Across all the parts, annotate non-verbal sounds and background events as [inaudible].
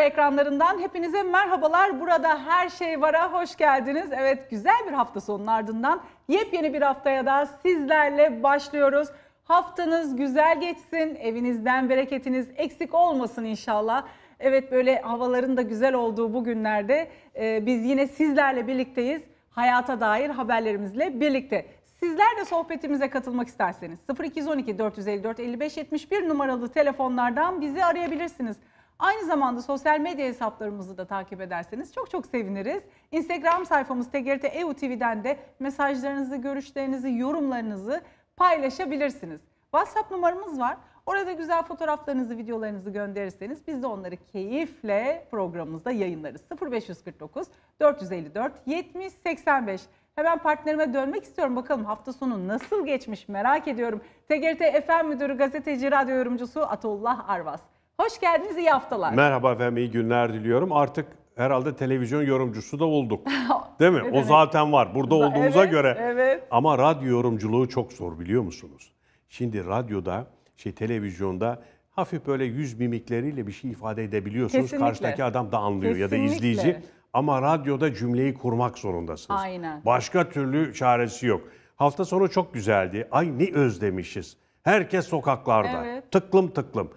Metro ekranlarından hepinize merhabalar. Burada her şey vara hoş geldiniz. Evet güzel bir hafta sonunun ardından yepyeni bir haftaya da sizlerle başlıyoruz. Haftanız güzel geçsin. Evinizden bereketiniz eksik olmasın inşallah. Evet böyle havaların da güzel olduğu bu günlerde e, biz yine sizlerle birlikteyiz. Hayata dair haberlerimizle birlikte. Sizler de sohbetimize katılmak isterseniz 0212 454 55 71 numaralı telefonlardan bizi arayabilirsiniz. Aynı zamanda sosyal medya hesaplarımızı da takip ederseniz çok çok seviniriz. Instagram sayfamız TGRT EU TV'den de mesajlarınızı, görüşlerinizi, yorumlarınızı paylaşabilirsiniz. WhatsApp numaramız var. Orada güzel fotoğraflarınızı, videolarınızı gönderirseniz biz de onları keyifle programımızda yayınlarız. 0549 454 70 85. Hemen partnerime dönmek istiyorum. Bakalım hafta sonu nasıl geçmiş merak ediyorum. TGRT FM Müdürü, gazeteci, radyo yorumcusu Atullah Arvas. Hoş geldiniz, iyi haftalar. Merhaba efendim, iyi günler diliyorum. Artık herhalde televizyon yorumcusu da olduk. [laughs] Değil mi? o zaten var. Burada olduğumuza evet, göre. Evet. Ama radyo yorumculuğu çok zor biliyor musunuz? Şimdi radyoda, şey televizyonda hafif böyle yüz mimikleriyle bir şey ifade edebiliyorsunuz. Kesinlikle. Karşıdaki adam da anlıyor Kesinlikle. ya da izleyici. Ama radyoda cümleyi kurmak zorundasınız. Aynen. Başka türlü çaresi yok. Hafta sonu çok güzeldi. Ay ne özlemişiz. Herkes sokaklarda. Evet. Tıklım tıklım.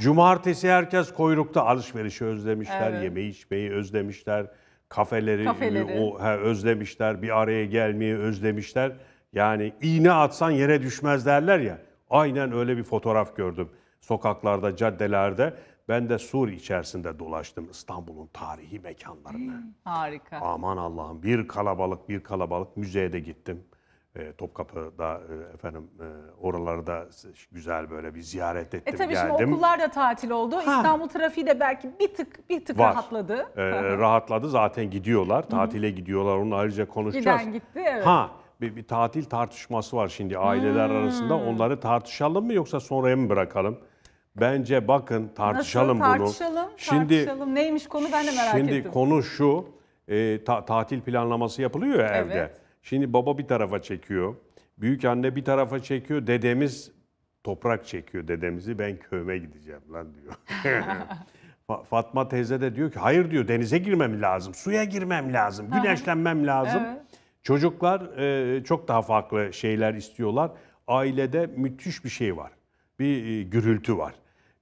Cumartesi herkes kuyrukta alışverişi özlemişler, evet. yemeği içmeyi özlemişler, kafeleri, kafeleri. O, he, özlemişler, bir araya gelmeyi özlemişler. Yani iğne atsan yere düşmez derler ya. Aynen öyle bir fotoğraf gördüm sokaklarda, caddelerde. Ben de Sur içerisinde dolaştım İstanbul'un tarihi mekanlarını. harika. Aman Allah'ım bir kalabalık bir kalabalık müzeye de gittim e, ee, Topkapı'da e, efendim e, oralarda güzel böyle bir ziyaret ettim E tabii geldim. şimdi okullar da tatil oldu. Ha. İstanbul trafiği de belki bir tık bir tık Var. rahatladı. E, rahatladı zaten gidiyorlar. Tatile gidiyorlar. Onu ayrıca konuşacağız. Giden gitti evet. Ha bir, bir tatil tartışması var şimdi aileler arasında. Hmm. Onları tartışalım mı yoksa sonraya mı bırakalım? Bence bakın tartışalım Nasıl? bunu. Tartışalım, Şimdi tartışalım. Neymiş konu ben de merak şimdi ettim. konu şu. e, ta- tatil planlaması yapılıyor ya evde. Evet. Şimdi baba bir tarafa çekiyor. Büyük anne bir tarafa çekiyor. Dedemiz toprak çekiyor dedemizi. Ben köyme gideceğim lan diyor. [laughs] Fatma teyze de diyor ki hayır diyor denize girmem lazım. Suya girmem lazım. Güneşlenmem lazım. Evet. Çocuklar e, çok daha farklı şeyler istiyorlar. Ailede müthiş bir şey var. Bir e, gürültü var.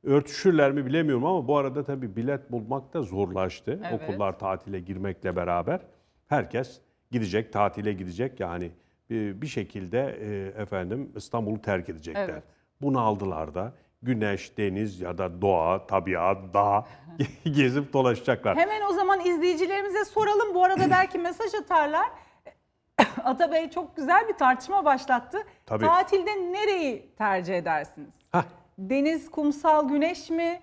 Örtüşürler mi bilemiyorum ama bu arada tabii bilet bulmak da zorlaştı. Evet. Okullar tatile girmekle beraber herkes gidecek, tatile gidecek yani bir şekilde efendim İstanbul'u terk edecekler. Evet. Bunu aldılar da güneş, deniz ya da doğa, tabiat, dağ [laughs] [laughs] gezip dolaşacaklar. Hemen o zaman izleyicilerimize soralım. Bu arada belki mesaj atarlar. [coughs] Atabey çok güzel bir tartışma başlattı. Tabii. Tatilde nereyi tercih edersiniz? Hah. Deniz, kumsal, güneş mi?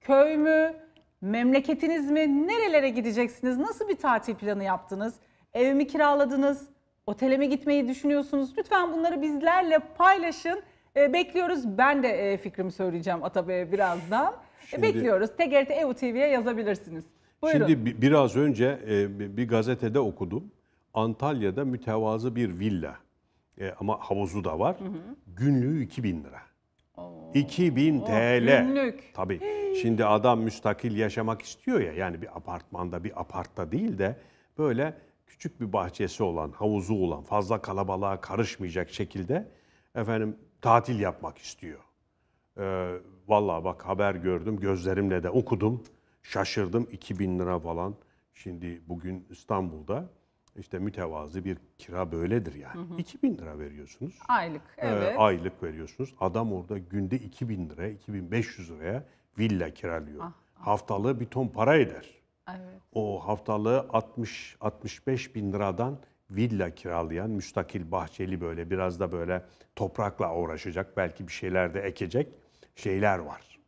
Köy mü? Memleketiniz mi? Nerelere gideceksiniz? Nasıl bir tatil planı yaptınız? evimi kiraladınız, otele mi gitmeyi düşünüyorsunuz? Lütfen bunları bizlerle paylaşın. Ee, bekliyoruz. Ben de e, fikrimi söyleyeceğim Atabey'e birazdan. E, Şimdi, bekliyoruz. TGRT EU TV'ye yazabilirsiniz. Buyurun. Şimdi biraz önce e, bir gazetede okudum. Antalya'da mütevazı bir villa ama havuzu da var. Hı hı. Günlüğü 2000 lira. Oo. 2000 TL. Günlük. Tabii. Şimdi adam müstakil yaşamak istiyor ya yani bir apartmanda bir apartta değil de böyle küçük bir bahçesi olan, havuzu olan, fazla kalabalığa karışmayacak şekilde efendim tatil yapmak istiyor. Ee, vallahi bak haber gördüm, gözlerimle de okudum, şaşırdım 2000 lira falan. Şimdi bugün İstanbul'da işte mütevazı bir kira böyledir yani. Hı hı. 2000 lira veriyorsunuz. Aylık, ee, evet. E, aylık veriyorsunuz. Adam orada günde 2000 liraya, 2500 liraya villa kiralıyor. Ah, ah. Haftalığı bir ton para eder. O haftalığı 60-65 bin liradan villa kiralayan müstakil bahçeli böyle biraz da böyle toprakla uğraşacak belki bir şeyler de ekecek şeyler var.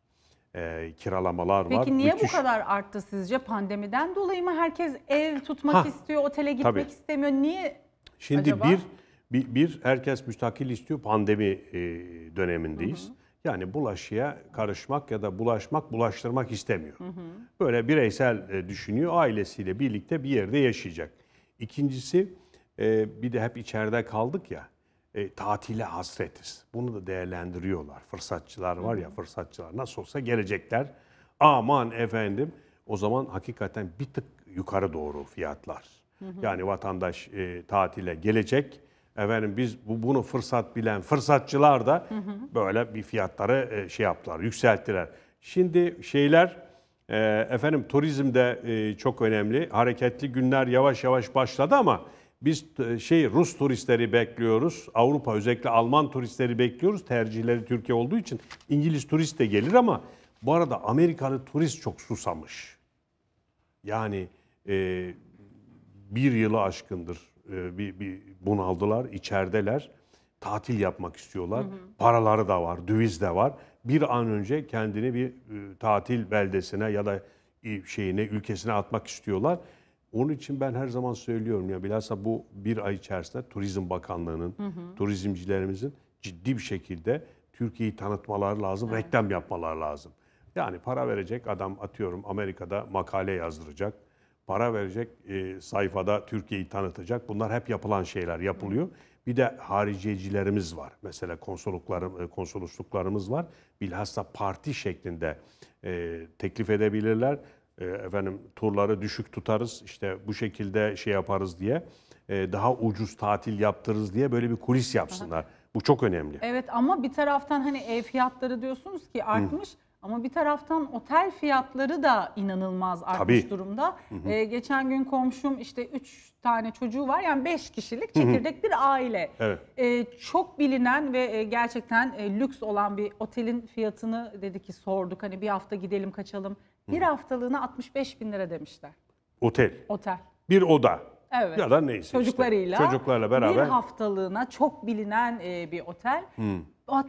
E, kiralamalar Peki var. Peki niye Müthiş. bu kadar arttı sizce? Pandemiden dolayı mı? Herkes ev tutmak ha, istiyor, otele gitmek tabii. istemiyor. Niye Şimdi acaba? Bir, bir, bir herkes müstakil istiyor. Pandemi e, dönemindeyiz. Hı hı. Yani bulaşıya karışmak ya da bulaşmak, bulaştırmak istemiyor. Hı hı. Böyle bireysel e, düşünüyor, ailesiyle birlikte bir yerde yaşayacak. İkincisi, e, bir de hep içeride kaldık ya, e, tatile hasretiz. Bunu da değerlendiriyorlar. Fırsatçılar var ya, fırsatçılar nasıl olsa gelecekler. Aman efendim, o zaman hakikaten bir tık yukarı doğru fiyatlar. Hı hı. Yani vatandaş tatile gelecek, Efendim biz bu, bunu fırsat bilen fırsatçılar da hı hı. böyle bir fiyatları e, şey yaptılar, yükselttiler. Şimdi şeyler e, efendim turizmde e, çok önemli. Hareketli günler yavaş yavaş başladı ama biz e, şey Rus turistleri bekliyoruz. Avrupa özellikle Alman turistleri bekliyoruz. Tercihleri Türkiye olduğu için İngiliz turist de gelir ama bu arada Amerikalı turist çok susamış. Yani e, bir yılı aşkındır e, bir, bir bunaldılar, içerideler. Tatil yapmak istiyorlar. Hı hı. Paraları da var, döviz de var. Bir an önce kendini bir e, tatil beldesine ya da e, şeyine, ülkesine atmak istiyorlar. Onun için ben her zaman söylüyorum ya bilhassa bu bir ay içerisinde Turizm Bakanlığı'nın, hı hı. turizmcilerimizin ciddi bir şekilde Türkiye'yi tanıtmaları lazım, evet. reklam yapmaları lazım. Yani para verecek adam atıyorum Amerika'da makale yazdıracak para verecek e, sayfada Türkiye'yi tanıtacak. Bunlar hep yapılan şeyler yapılıyor. Bir de hariciyecilerimiz var. Mesela konsoluklarım, e, konsolosluklarımız var. Bilhassa parti şeklinde e, teklif edebilirler. E, efendim turları düşük tutarız. İşte bu şekilde şey yaparız diye. E, daha ucuz tatil yaptırırız diye böyle bir kulis yapsınlar. Aha. Bu çok önemli. Evet ama bir taraftan hani ev fiyatları diyorsunuz ki artmış. Hı ama bir taraftan otel fiyatları da inanılmaz artmış Tabii. durumda. Hı hı. Ee, geçen gün komşum işte 3 tane çocuğu var yani 5 kişilik çekirdek hı hı. bir aile. Evet. Ee, çok bilinen ve e, gerçekten e, lüks olan bir otelin fiyatını dedi ki sorduk hani bir hafta gidelim kaçalım. Hı. Bir haftalığına 65 bin lira demişler. Otel. Otel. Bir oda. Evet. Ya da neyse Çocuklarıyla. Işte. Çocuklarla beraber. Bir haftalığına çok bilinen e, bir otel. Hı.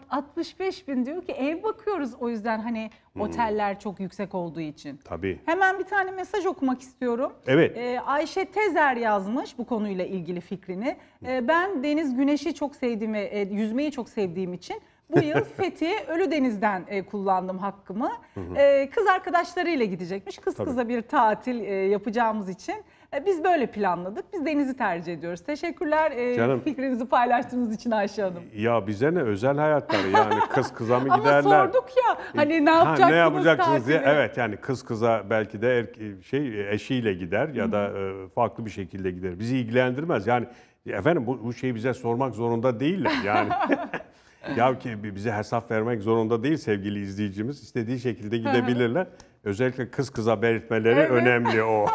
65 bin diyor ki ev bakıyoruz o yüzden hani hmm. çok yüksek olduğu için. Tabii. Hemen bir tane mesaj okumak istiyorum. Evet. Ee, Ayşe Tezer yazmış bu konuyla ilgili fikrini. Ee, ben deniz güneşi çok sevdiğimi, e, yüzmeyi çok sevdiğim için bu [laughs] yıl Fethiye Ölüdeniz'den e, kullandım hakkımı. Hı hı. E, kız arkadaşlarıyla gidecekmiş. Kız Tabii. kıza bir tatil e, yapacağımız için e, biz böyle planladık. Biz denizi tercih ediyoruz. Teşekkürler e, Canım, fikrinizi paylaştığınız için Ayşe Hanım. Ya bize ne özel hayatları yani [laughs] kız kıza mı giderler? Ama sorduk ya e, hani ne yapacaksınız, ha, ne yapacaksınız diye. Evet yani kız kıza belki de er, şey eşiyle gider ya da farklı bir şekilde gider. Bizi ilgilendirmez. Yani efendim bu, bu şeyi bize sormak zorunda değiller. Yani [laughs] [laughs] ya ki bize hesap vermek zorunda değil sevgili izleyicimiz. İstediği şekilde gidebilirler. Özellikle kız kıza belirtmeleri evet. önemli o.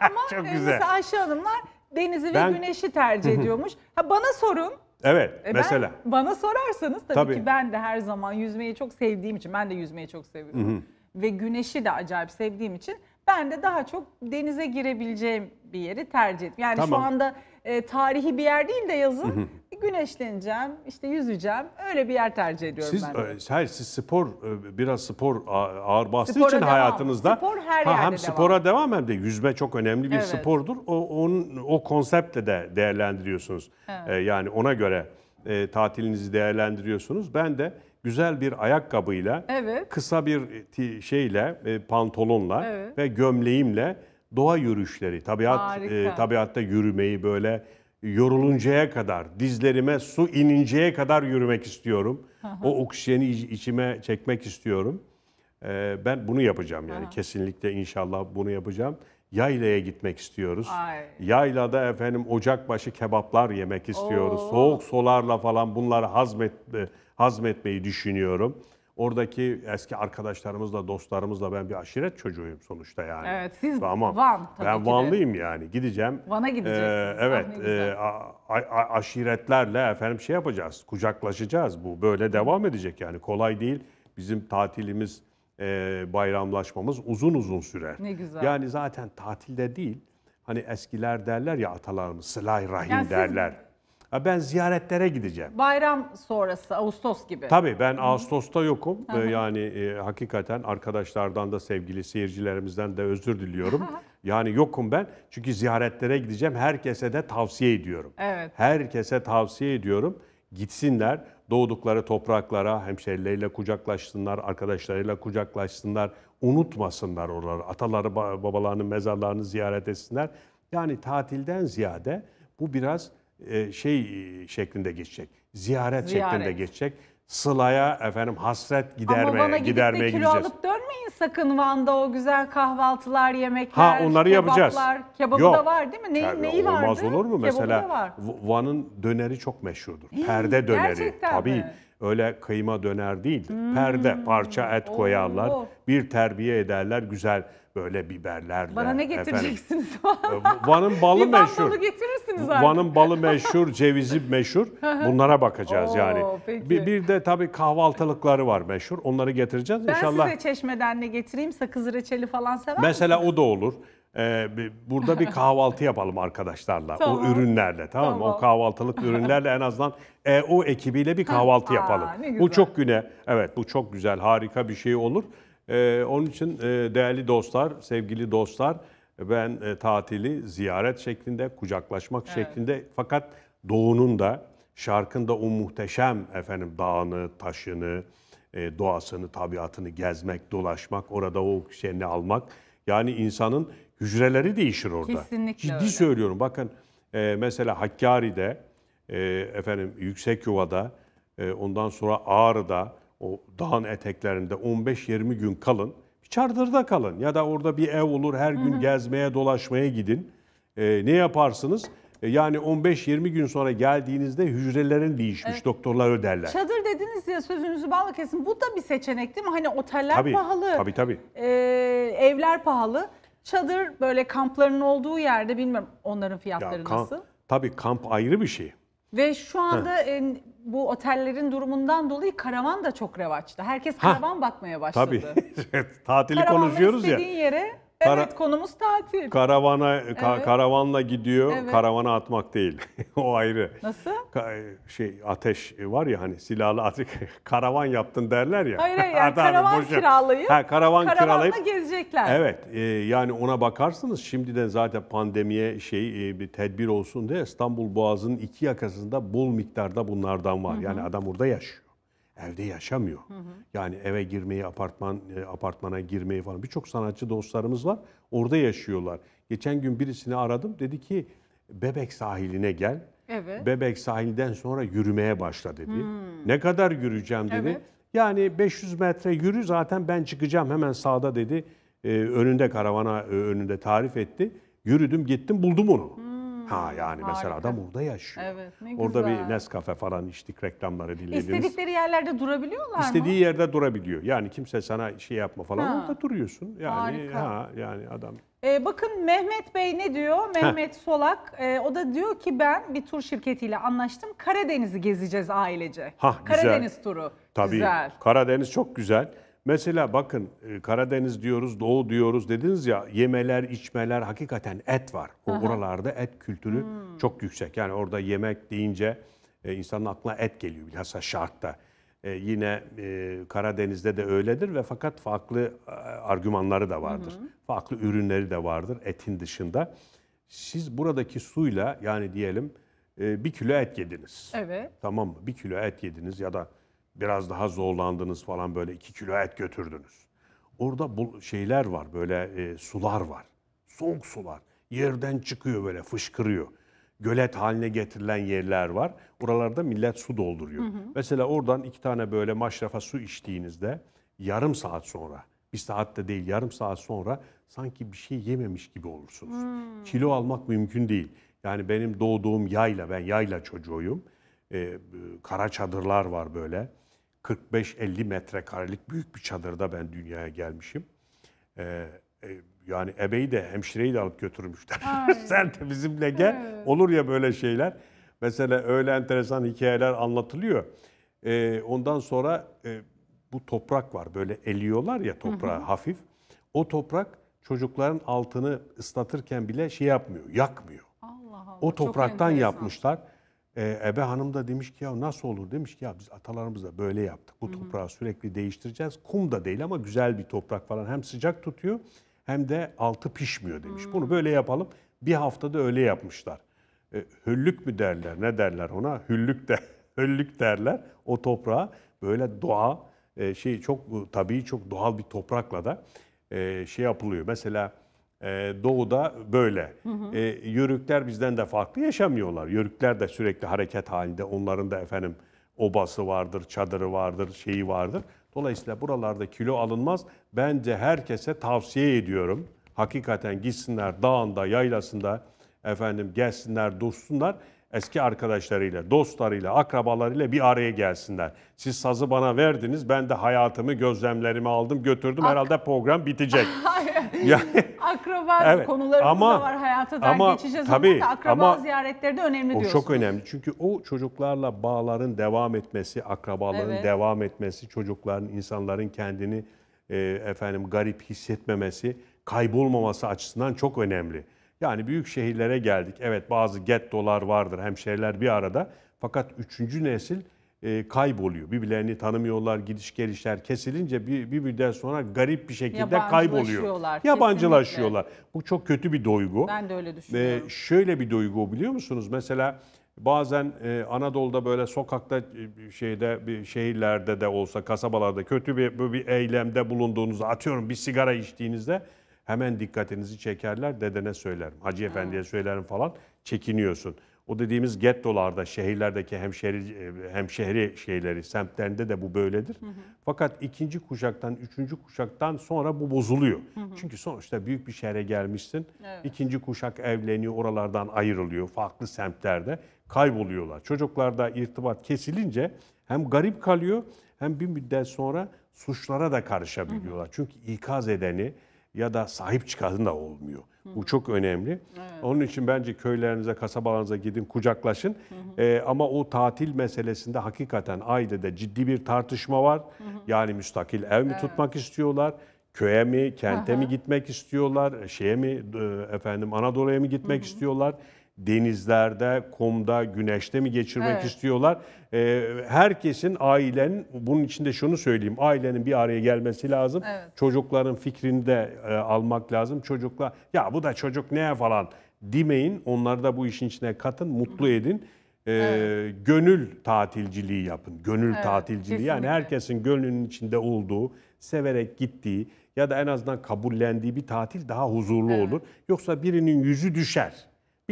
Ama [laughs] Çok güzel. mesela Ayşe Hanımlar denizi ben... ve güneşi tercih [laughs] ediyormuş. Ha, bana sorun. Evet, e, ben, mesela. Bana sorarsanız tabii, tabii ki ben de her zaman yüzmeyi çok sevdiğim için, ben de yüzmeyi çok seviyorum. Hı hı. Ve güneşi de acayip sevdiğim için ben de daha çok denize girebileceğim bir yeri tercih ettim. Yani tamam. şu anda e, tarihi bir yer değil de yazın güneşleneceğim, işte yüzeceğim. Öyle bir yer tercih ediyorum siz, ben. De. E, hayır siz spor, e, biraz spor ağır bastığı spora için devam. hayatınızda. Spor her ha, Hem spora devam. devam hem de yüzme çok önemli bir evet. spordur. O, onun, o konseptle de değerlendiriyorsunuz. Evet. Ee, yani ona göre e, tatilinizi değerlendiriyorsunuz. Ben de güzel bir ayakkabıyla, evet. kısa bir e, şeyle, e, pantolonla evet. ve gömleğimle doğa yürüyüşleri, tabiat e, Harika. e, tabiatta yürümeyi böyle yoruluncaya kadar, dizlerime su ininceye kadar yürümek istiyorum. O oksijeni içime çekmek istiyorum. Ee, ben bunu yapacağım yani kesinlikle inşallah bunu yapacağım. Yaylaya gitmek istiyoruz. Ay. Yaylada efendim ocakbaşı kebaplar yemek istiyoruz. Oo. Soğuk solarla falan bunları hazmet e, hazmetmeyi düşünüyorum. Oradaki eski arkadaşlarımızla, dostlarımızla ben bir aşiret çocuğuyum sonuçta yani. Evet, siz tamam. Van tabii Ben Vanlıyım de. yani, gideceğim. Van'a ee, gideceksiniz. Ee, evet, e, a, a, aşiretlerle efendim şey yapacağız, kucaklaşacağız. Bu böyle devam edecek yani, kolay değil. Bizim tatilimiz, e, bayramlaşmamız uzun uzun sürer. Ne güzel. Yani zaten tatilde değil, hani eskiler derler ya atalarımız, sılay rahim yani derler. Siz ben ziyaretlere gideceğim. Bayram sonrası, Ağustos gibi. Tabii ben Hı-hı. Ağustos'ta yokum. Ee, Hı-hı. Yani e, hakikaten arkadaşlardan da sevgili seyircilerimizden de özür diliyorum. [laughs] yani yokum ben. Çünkü ziyaretlere gideceğim. Herkese de tavsiye ediyorum. Evet. Herkese tavsiye ediyorum. Gitsinler doğdukları topraklara hemşerileriyle kucaklaşsınlar, arkadaşlarıyla kucaklaşsınlar, unutmasınlar oraları. Ataları, babalarının mezarlarını ziyaret etsinler. Yani tatilden ziyade bu biraz e, şey e, şeklinde geçecek. Ziyaret, Ziyaret şeklinde geçecek. Sılaya efendim hasret gidermeye Ama Van'a gidip de gidermeye kilo gideceğiz. alıp dönmeyin sakın Van'da o güzel kahvaltılar, yemekler, Ha, onları yapacağız. kebaplar. Kebabı Yok. da var değil mi? Neyi, Tabii, neyi vardı? Olmaz olur mu? Kebabı da var. Van'ın döneri çok meşhurdur. Hii, perde döneri. Tabii. mi? Öyle kıyma döner değil. Hmm. Perde, parça et koyarlar. Bir terbiye ederler. Güzel böyle biberlerle. Bana ne getireceksiniz? [laughs] Ee, Van'ın balı Bir meşhur. getirirsiniz artık. Van'ın balı meşhur, cevizi meşhur. Bunlara bakacağız Oo, yani. peki. Bir, bir de tabii kahvaltılıkları var meşhur. Onları getireceğiz Ben inşallah. size çeşmeden ne getireyim? Sakız reçeli falan sever Mesela o da olur. Ee, burada bir kahvaltı yapalım arkadaşlarla. Tamam. O ürünlerle tamam, mı? Tamam. O kahvaltılık ürünlerle en azından e, o ekibiyle bir kahvaltı yapalım. ne Bu çok güne evet bu çok güzel harika bir şey olur. Ee, onun için e, değerli dostlar, sevgili dostlar ben e, tatili ziyaret şeklinde, kucaklaşmak evet. şeklinde fakat doğunun da şarkında o muhteşem efendim dağını, taşını, e, doğasını, tabiatını gezmek, dolaşmak, orada o şeyini almak. Yani insanın hücreleri değişir orada. Kesinlikle Ciddi öyle. söylüyorum. Bakın mesela Hakkari'de, efendim yüksek yuvada, ondan sonra Ağrı'da, o dağın eteklerinde 15-20 gün kalın. Bir çadırda kalın ya da orada bir ev olur her gün gezmeye dolaşmaya gidin. E, ne yaparsınız? E, yani 15-20 gün sonra geldiğinizde hücrelerin değişmiş evet. doktorlar öderler. Çadır dediniz ya sözünüzü bağlı kesin. Bu da bir seçenek değil mi? Hani oteller tabii, pahalı. Tabii tabii. E, evler pahalı. Çadır böyle kampların olduğu yerde bilmiyorum onların fiyatları ya, kamp, nasıl? Tabii kamp ayrı bir şey. Ve şu anda bu otellerin durumundan dolayı karavan da çok revaçta. Herkes karavan bakmaya başladı. Tabii. [laughs] Tatili Karavanla konuşuyoruz ya. istediğin yere Kara, evet konumuz tatil. Karavana evet. karavanla gidiyor. Evet. Karavana atmak değil. [laughs] o ayrı. Nasıl? Ka, şey ateş var ya hani silahlı ateş [laughs] karavan yaptın derler ya. Hayır hayır yani [laughs] karavan boşa. kiralayıp ha, karavan karavanla kiralayıp, gezecekler. Evet. E, yani ona bakarsınız şimdiden zaten pandemiye şey e, bir tedbir olsun diye İstanbul Boğazı'nın iki yakasında bol miktarda bunlardan var. Hı hı. Yani adam burada yaşıyor evde yaşamıyor. Hı hı. Yani eve girmeyi, apartman e, apartmana girmeyi falan birçok sanatçı dostlarımız var. Orada yaşıyorlar. Geçen gün birisini aradım. Dedi ki Bebek sahiline gel. Evet. Bebek sahilden sonra yürümeye başla dedi. Hmm. Ne kadar yürüyeceğim dedi. Evet. Yani 500 metre yürü zaten ben çıkacağım hemen sağda dedi. Ee, önünde karavana e, önünde tarif etti. Yürüdüm gittim buldum onu. Hmm. Ha hmm, yani mesela adam orada yaşıyor. Evet, ne güzel. Orada bir Nescafe falan içtik reklamları dinlediniz. İstedikleri yerlerde durabiliyorlar mı? İstediği yerde durabiliyor. Yani kimse sana şey yapma falan Ha. orada duruyorsun. Yani Harika. ha yani adam Ee, bakın Mehmet Bey ne diyor? Mehmet Solak. e, o da diyor ki ben bir tur şirketiyle anlaştım. Karadeniz'i gezeceğiz ailece. Hah, güzel. Karadeniz turu. Tabii. Güzel. Karadeniz çok güzel. Mesela bakın e, Karadeniz diyoruz, Doğu diyoruz dediniz ya yemeler, içmeler hakikaten et var. O oralarda et kültürü hmm. çok yüksek. Yani orada yemek deyince e, insanın aklına et geliyor bilhassa şartta. E, yine e, Karadeniz'de de öyledir ve fakat farklı e, argümanları da vardır. Hı Farklı ürünleri de vardır etin dışında. Siz buradaki suyla yani diyelim e, bir kilo et yediniz. Evet. Tamam mı? Bir kilo et yediniz ya da biraz daha zorlandınız falan böyle iki kilo et götürdünüz. Orada bu şeyler var böyle e, sular var. Soğuk sular. Yerden çıkıyor böyle fışkırıyor. Gölet haline getirilen yerler var. Oralarda millet su dolduruyor. Hı hı. Mesela oradan iki tane böyle maşrafa su içtiğinizde yarım saat sonra bir saatte de değil yarım saat sonra sanki bir şey yememiş gibi olursunuz. Hmm. Kilo almak mümkün değil. Yani benim doğduğum yayla, ben yayla çocuğuyum. Ee, kara çadırlar var böyle. 45-50 metrekarelik büyük bir çadırda ben dünyaya gelmişim. Ee, e, yani ebeyi de hemşireyi de alıp götürmüşler. [laughs] Sen de bizimle gel. Evet. Olur ya böyle şeyler. Mesela öyle enteresan hikayeler anlatılıyor. Ee, ondan sonra e, bu toprak var. Böyle eliyorlar ya toprağı Hı-hı. hafif. O toprak çocukların altını ıslatırken bile şey yapmıyor, yakmıyor. Allah Allah. O topraktan yapmışlar. E, Ebe Hanım da demiş ki ya nasıl olur demiş ki ya biz atalarımız da böyle yaptık. Bu Hı -hı. toprağı sürekli değiştireceğiz. Kum da değil ama güzel bir toprak falan hem sıcak tutuyor hem de altı pişmiyor demiş. Hı -hı. Bunu böyle yapalım. Bir haftada öyle yapmışlar. E, hüllük mü derler ne derler ona? Hüllük de [laughs] hüllük derler o toprağa. Böyle doğa e, şey çok tabii çok doğal bir toprakla da e, şey yapılıyor. Mesela e, ee, doğu'da böyle. Hı hı. Ee, yörükler bizden de farklı yaşamıyorlar. Yörükler de sürekli hareket halinde. Onların da efendim obası vardır, çadırı vardır, şeyi vardır. Dolayısıyla buralarda kilo alınmaz. Bence herkese tavsiye ediyorum. Hakikaten gitsinler dağında, yaylasında efendim gelsinler, dostsunlar eski arkadaşlarıyla, dostlarıyla, akrabalarıyla bir araya gelsinler. Siz sazı bana verdiniz, ben de hayatımı, gözlemlerimi aldım, götürdüm. Ak- Herhalde program bitecek. [laughs] akraba [laughs] evet, konularımız ama, da var hayata dair ama, geçeceğiz tabii, akraba ama, ziyaretleri de önemli diyorsunuz. O çok önemli çünkü o çocuklarla bağların devam etmesi, akrabaların evet. devam etmesi, çocukların, insanların kendini e, efendim garip hissetmemesi, kaybolmaması açısından çok önemli. Yani büyük şehirlere geldik. Evet bazı gettolar vardır hemşehriler bir arada. Fakat üçüncü nesil e, kayboluyor. Birbirlerini tanımıyorlar, gidiş gelişler kesilince bir, bir müddet sonra garip bir şekilde kayboluyor. Yabancılaşıyorlar. Kesinlikle. Bu çok kötü bir duygu. Ben de öyle düşünüyorum. E, şöyle bir duygu biliyor musunuz? Mesela bazen e, Anadolu'da böyle sokakta e, şeyde bir şehirlerde de olsa kasabalarda kötü bir, bir eylemde bulunduğunuzu atıyorum bir sigara içtiğinizde Hemen dikkatinizi çekerler, dedene söylerim, Hacı Efendi'ye söylerim falan çekiniyorsun. O dediğimiz gettolarda, şehirlerdeki hemşehri, e, hemşehri şeyleri, semtlerinde de bu böyledir. Hı hı. Fakat ikinci kuşaktan, üçüncü kuşaktan sonra bu bozuluyor. Hı hı. Çünkü sonuçta büyük bir şehre gelmişsin. Evet. İkinci kuşak evleniyor, oralardan ayrılıyor, farklı semtlerde kayboluyorlar. Çocuklarda irtibat kesilince hem garip kalıyor hem bir müddet sonra suçlara da karışabiliyorlar. Hı hı. Çünkü ikaz edeni, ya da sahip çıkan da olmuyor. Hı. Bu çok önemli. Evet. Onun için bence köylerinize, kasabalarınıza gidin, kucaklaşın. Hı hı. E, ama o tatil meselesinde hakikaten ailede ciddi bir tartışma var. Hı hı. Yani müstakil ev mi evet. tutmak istiyorlar? Köye mi, kente Aha. mi gitmek istiyorlar? Şeye mi, e, efendim Anadolu'ya mı gitmek hı hı. istiyorlar? denizlerde, kumda, güneşte mi geçirmek evet. istiyorlar? Ee, herkesin ailenin, bunun içinde şunu söyleyeyim, ailenin bir araya gelmesi lazım. Evet. Çocukların fikrini de e, almak lazım. Çocuklar, ya bu da çocuk ne falan demeyin. Onları da bu işin içine katın, mutlu edin. Ee, evet. Gönül tatilciliği yapın. Gönül evet, tatilciliği kesinlikle. yani herkesin gönlünün içinde olduğu, severek gittiği ya da en azından kabullendiği bir tatil daha huzurlu evet. olur. Yoksa birinin yüzü düşer.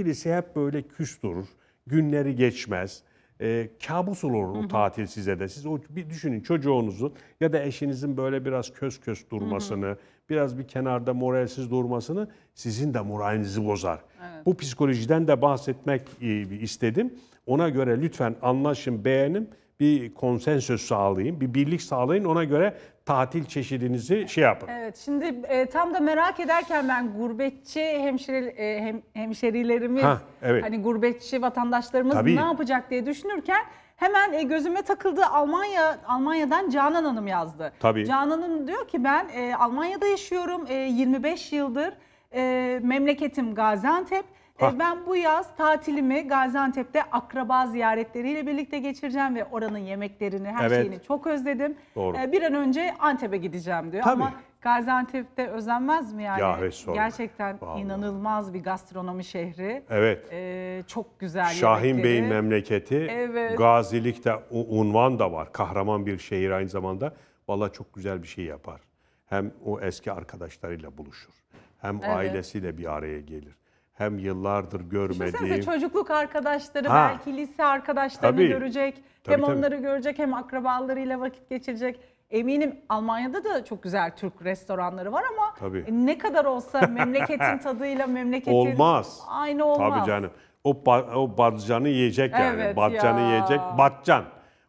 Birisi hep böyle küs durur. Günleri geçmez. E, kabus olur o tatil size de. Siz o bir düşünün çocuğunuzun ya da eşinizin böyle biraz kös kös durmasını, Hı-hı. biraz bir kenarda moralsiz durmasını sizin de moralinizi bozar. Evet. Bu psikolojiden de bahsetmek e, istedim. Ona göre lütfen anlaşın, beğenin bir konsensüs sağlayın, bir birlik sağlayın. Ona göre tatil çeşidinizi şey yapın. Evet, şimdi e, tam da merak ederken ben gurbetçi hemşire, e, hem, hemşerilerimiz, ha, evet. hani gurbetçi vatandaşlarımız Tabii. ne yapacak diye düşünürken hemen e, gözüme takıldı Almanya Almanya'dan Canan Hanım yazdı. Tabii. Canan Hanım diyor ki ben e, Almanya'da yaşıyorum e, 25 yıldır, e, memleketim Gaziantep Hah. E, ben bu yaz tatilimi Gaziantep'te akraba ziyaretleriyle birlikte geçireceğim ve oranın yemeklerini, her Evet. şeyini çok özledim. Doğru. E, bir an önce Antep'e gideceğim diyor Tabii. ama Gaziantep'te özenmez mi yani? Ya Gerçekten Vallahi. inanılmaz bir gastronomi şehri. Evet. Ee, çok güzel Şahin Bey'in memleketi, Evet. gazilikte unvan da var. Kahraman bir şehir aynı zamanda. Valla çok güzel bir şey yapar. Hem o eski arkadaşlarıyla buluşur. Hem ailesiyle bir araya gelir hem yıllardır görmediğim. Düşünsenize çocukluk arkadaşları ha, belki lise arkadaşlarını tabii, görecek. Tabii, hem tabii. onları görecek hem akrabalarıyla vakit geçirecek. Eminim Almanya'da da çok güzel Türk restoranları var ama tabii. E, ne kadar olsa [laughs] memleketin tadıyla memleketin olmaz. aynı olmaz. Tabii canım. O, ba o batcanı yiyecek yani. Evet batcanı ya. yiyecek. Batcan.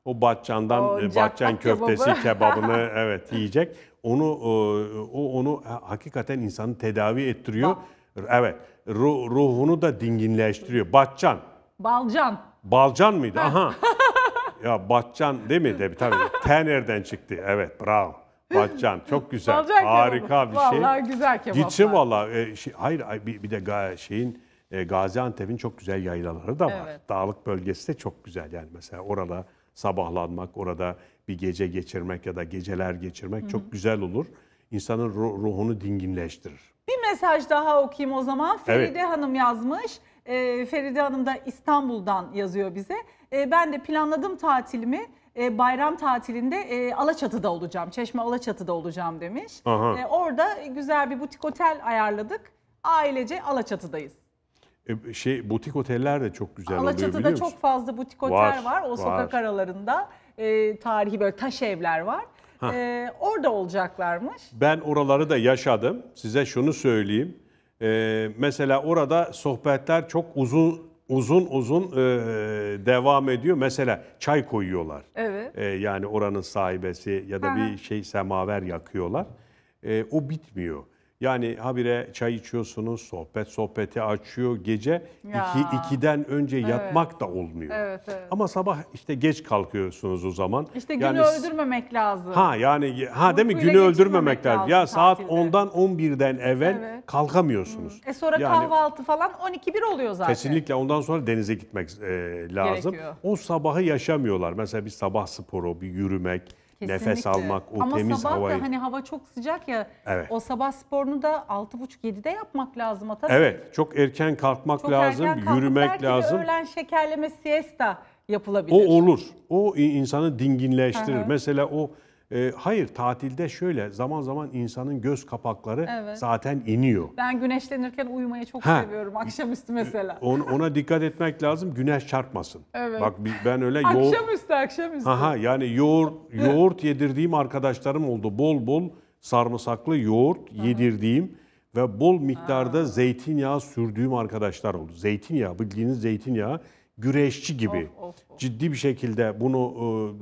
O batcandan o e, batcan köftesi kebabı. [laughs] kebabını evet yiyecek. Onu e, o onu hakikaten insanı tedavi ettiriyor. Bak. Evet ruhunu da dinginleştiriyor. Batcan. Balcan. Balcan mıydı? Aha. [laughs] ya Batcan değil mi? De, tabii. Tener'den çıktı. Evet bravo. Batcan çok güzel. Balcan Harika kebabı. bir şey. Vallahi güzel kebaplar. Gitsin valla. E, şey, hayır bir, bir de ga, şeyin e, Gaziantep'in çok güzel yaylaları da var. Evet. Dağlık bölgesi de çok güzel. Yani mesela orada sabahlanmak, orada bir gece geçirmek ya da geceler geçirmek Hı-hı. çok güzel olur. İnsanın ruh, ruhunu dinginleştirir. Bir mesaj daha okuyayım o zaman. Feride evet. Hanım yazmış. E, Feride Hanım da İstanbul'dan yazıyor bize. E, ben de planladım tatilimi. E, bayram tatilinde e, Alaçatı'da olacağım. Çeşme Alaçatı'da olacağım demiş. E, orada güzel bir butik otel ayarladık. Ailece Alaçatı'dayız. E, şey butik oteller de çok güzel Alaçatı'da oluyor biliyor çok fazla butik otel var, var o var. sokak aralarında. E, tarihi böyle taş evler var. Heh. e, ee, orada olacaklarmış. Ben oraları da yaşadım. Size şunu söyleyeyim. E, mesela orada sohbetler çok uzun uzun uzun e, devam ediyor. Mesela çay koyuyorlar. Evet. E, yani oranın sahibesi ya da Hı bir şey semaver yakıyorlar. E, o bitmiyor. Yani habire çay içiyorsunuz, sohbet sohbeti açıyor. Gece ya. iki, ikiden önce evet. yatmak da olmuyor. Evet, evet. Ama sabah işte geç kalkıyorsunuz o zaman. İşte günü yani, öldürmemek lazım. Ha yani ha değil mi günü öldürmemek lazım. lazım. Ya saat tatilde. 10'dan 11'den evvel evet. kalkamıyorsunuz. Hı. Hmm. E sonra yani, kahvaltı falan 12-1 oluyor zaten. Kesinlikle ondan sonra denize gitmek e, lazım. Gerekiyor. O sabahı yaşamıyorlar. Mesela bir sabah sporu, bir yürümek Nefes almak, o Ama temiz sabah havayı. Ama sabah da hani hava çok sıcak ya. Evet. O sabah sporunu da 6.30-7'de yapmak lazım. Tabii. Evet. Çok erken kalkmak çok lazım, erken yürümek lazım. Belki öğlen şekerleme siesta yapılabilir. O olur. O insanı dinginleştirir. Hı hı. Mesela o e, hayır tatilde şöyle zaman zaman insanın göz kapakları evet. zaten iniyor. Ben güneşlenirken uyumayı çok ha. seviyorum akşamüstü mesela. Ee, ona, ona dikkat etmek lazım güneş çarpmasın. Evet. Bak ben öyle yoğurt... akşamüstü akşamüstü. Aha, yani yoğurt, yoğurt yedirdiğim arkadaşlarım oldu. Bol bol sarımsaklı yoğurt Aha. yedirdiğim ve bol miktarda Aha. zeytinyağı sürdüğüm arkadaşlar oldu. Zeytinyağı bildiğiniz zeytinyağı güreşçi gibi of, of, of. ciddi bir şekilde bunu...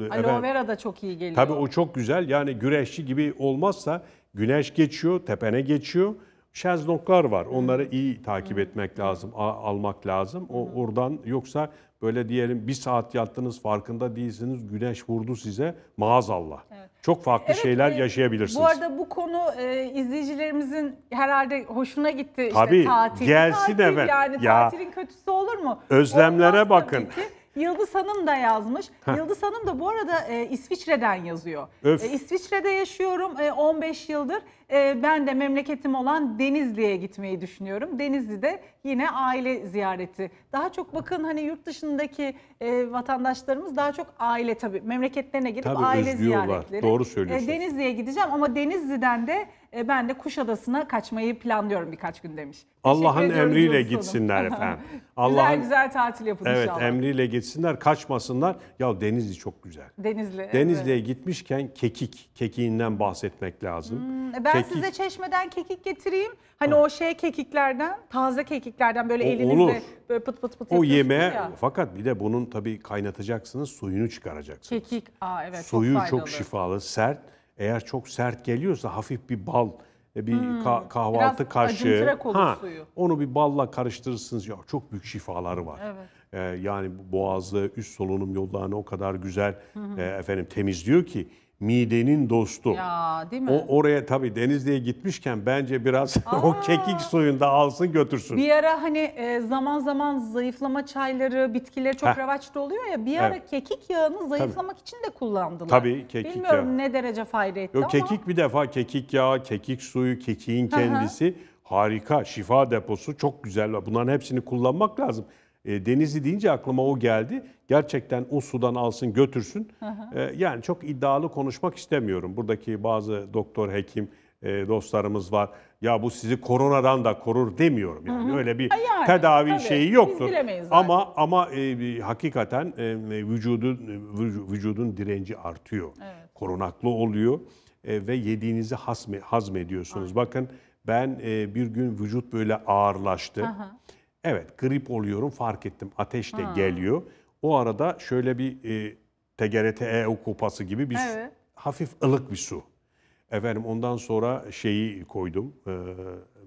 E, Aloe efendim, vera da çok iyi geliyor. Tabii o çok güzel. Yani güreşçi gibi olmazsa güneş geçiyor, tepene geçiyor. Şezlonglar var. Onları iyi takip etmek lazım, almak lazım. O oradan yoksa böyle diyelim bir saat yattınız farkında değilsiniz güneş vurdu size maazallah. Evet. Çok farklı evet, şeyler e, yaşayabilirsiniz. Bu arada bu konu e, izleyicilerimizin herhalde hoşuna gitti. İşte Tabii tatil, gelsin tatil, evet. Yani ya, tatilin kötüsü olur mu? Özlemlere Olmaz bakın. Tabii Yıldız Hanım da yazmış. Heh. Yıldız Hanım da bu arada e, İsviçre'den yazıyor. E, İsviçre'de yaşıyorum e, 15 yıldır. E, ben de memleketim olan Denizli'ye gitmeyi düşünüyorum. Denizli'de yine aile ziyareti. Daha çok bakın hani yurt dışındaki e, vatandaşlarımız daha çok aile tabii memleketlerine gidip tabii, aile özlüyorlar. ziyaretleri. Doğru söylüyorsunuz. E, Denizli'ye gideceğim ama Denizli'den de e, ben de Kuşadası'na kaçmayı planlıyorum birkaç gün demiş. Allah'ın emriyle gitsinler [laughs] efendim. Allah'ın güzel güzel tatil yapın evet, inşallah. Evet emriyle gitsinler, kaçmasınlar. Ya Denizli çok güzel. Denizli. Denizli'ye evet. gitmişken kekik, kekiğinden bahsetmek lazım. Hmm, e, ben kekik. size Çeşme'den kekik getireyim. Hani ha. o şey kekiklerden, taze kekik kekiklerden böyle O elinizle olur. böyle pıt pıt pıt O yeme ya. fakat bir de bunun tabii kaynatacaksınız, suyunu çıkaracaksınız. Kekik. Aa evet Suyu çok, faydalı. şifalı, sert. Eğer çok sert geliyorsa hafif bir bal, e, bir hmm, ka- kahvaltı kaşığı. acıntırak suyu. Onu bir balla karıştırırsınız. Ya çok büyük şifaları var. E, yani boğazı, üst solunum yollarını o kadar güzel e, efendim temizliyor ki midenin dostu. Ya değil mi? O oraya tabii Denizli'ye gitmişken bence biraz [laughs] Aa. o kekik suyunda alsın götürsün. Bir ara hani e, zaman zaman zayıflama çayları, bitkileri çok Heh. revaçta oluyor ya bir ara Evet. kekik yağını zayıflamak için de kullandılar. Tabii, kekik Bilmiyorum yağı. ne derece fayda etti Yo, ama kekik bir defa kekik yağı, kekik suyu, kekiğin kendisi harika. Şifa deposu çok güzel. Bunların hepsini kullanmak lazım. E, Denizli deyince aklıma o geldi. Gerçekten o sudan alsın götürsün. Hı hı. E, yani çok iddialı konuşmak istemiyorum. Buradaki bazı doktor, hekim e, dostlarımız var. Ya bu sizi koronadan da korur demiyorum. Yani hı hı. öyle bir yani, tedavi tabii, şeyi yoktur. Ama ama e, hakikaten e, e vücudun vücudun direnci artıyor. Evet. Korunaklı oluyor e, ve yediğinizi hazme, hazmediyorsunuz. Aynen. Bakın ben e, bir gün vücut böyle ağırlaştı. Aha. Evet grip oluyorum fark ettim. Ateş de Ha. geliyor. O arada şöyle bir e, TGRT-EU kupası gibi bir su- hafif ılık bir su. Efendim ondan sonra şeyi koydum. e,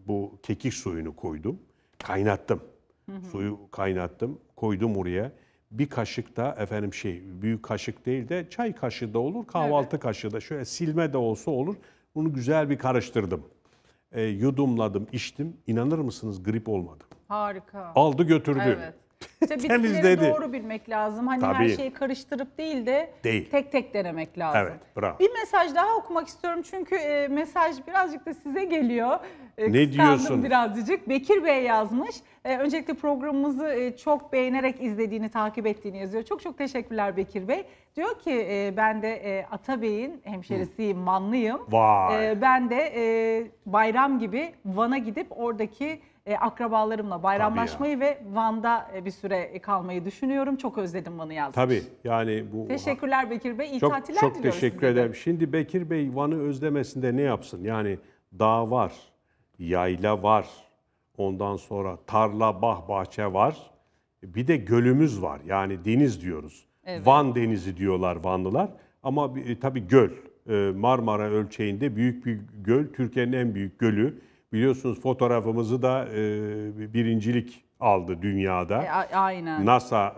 bu kekik suyunu koydum. Kaynattım. Suyu kaynattım. Koydum oraya. Bir kaşık da efendim şey büyük kaşık değil de çay kaşığı da olur kahvaltı kaşığı da şöyle silme de olsa olur. Bunu güzel bir karıştırdım. E, yudumladım içtim. İnanır mısınız grip olmadım. Harika. Aldı götürdü. Evet. İşte [laughs] Temizledi. doğru bilmek lazım. Hani her şeyi karıştırıp değil de Değil. tek tek denemek lazım. Evet, bravo. Bir mesaj daha okumak istiyorum çünkü e, mesaj birazcık da size geliyor. E, Ne diyorsun? birazcık. Bekir Bey yazmış. E, öncelikle programımızı e, çok beğenerek izlediğini, takip ettiğini yazıyor. Çok çok teşekkürler Bekir Bey. Diyor ki e, ben de e, Bey'in hemşerisiyim, manlıyım. Vay. E, ben de e, bayram gibi Van'a gidip oradaki e, akrabalarımla bayramlaşmayı ve Van'da e, bir süre kalmayı düşünüyorum. Çok özledim Van'ı yazmış. Tabii yani bu... Teşekkürler Bekir Bey. İyi çok, tatiller çok diliyoruz. Çok teşekkür ederim. Şimdi Bekir Bey Van'ı özlemesinde ne yapsın? Yani dağ var, yayla var, ondan sonra tarla, bah, bahçe var. Bir de gölümüz var. Yani deniz diyoruz. Evet. Van Denizi diyorlar Vanlılar. Ama e, tabii göl. E, Marmara ölçeğinde büyük bir göl. Türkiye'nin en büyük gölü. Biliyorsunuz fotoğrafımızı da e, birincilik aldı dünyada. E, aynen. NASA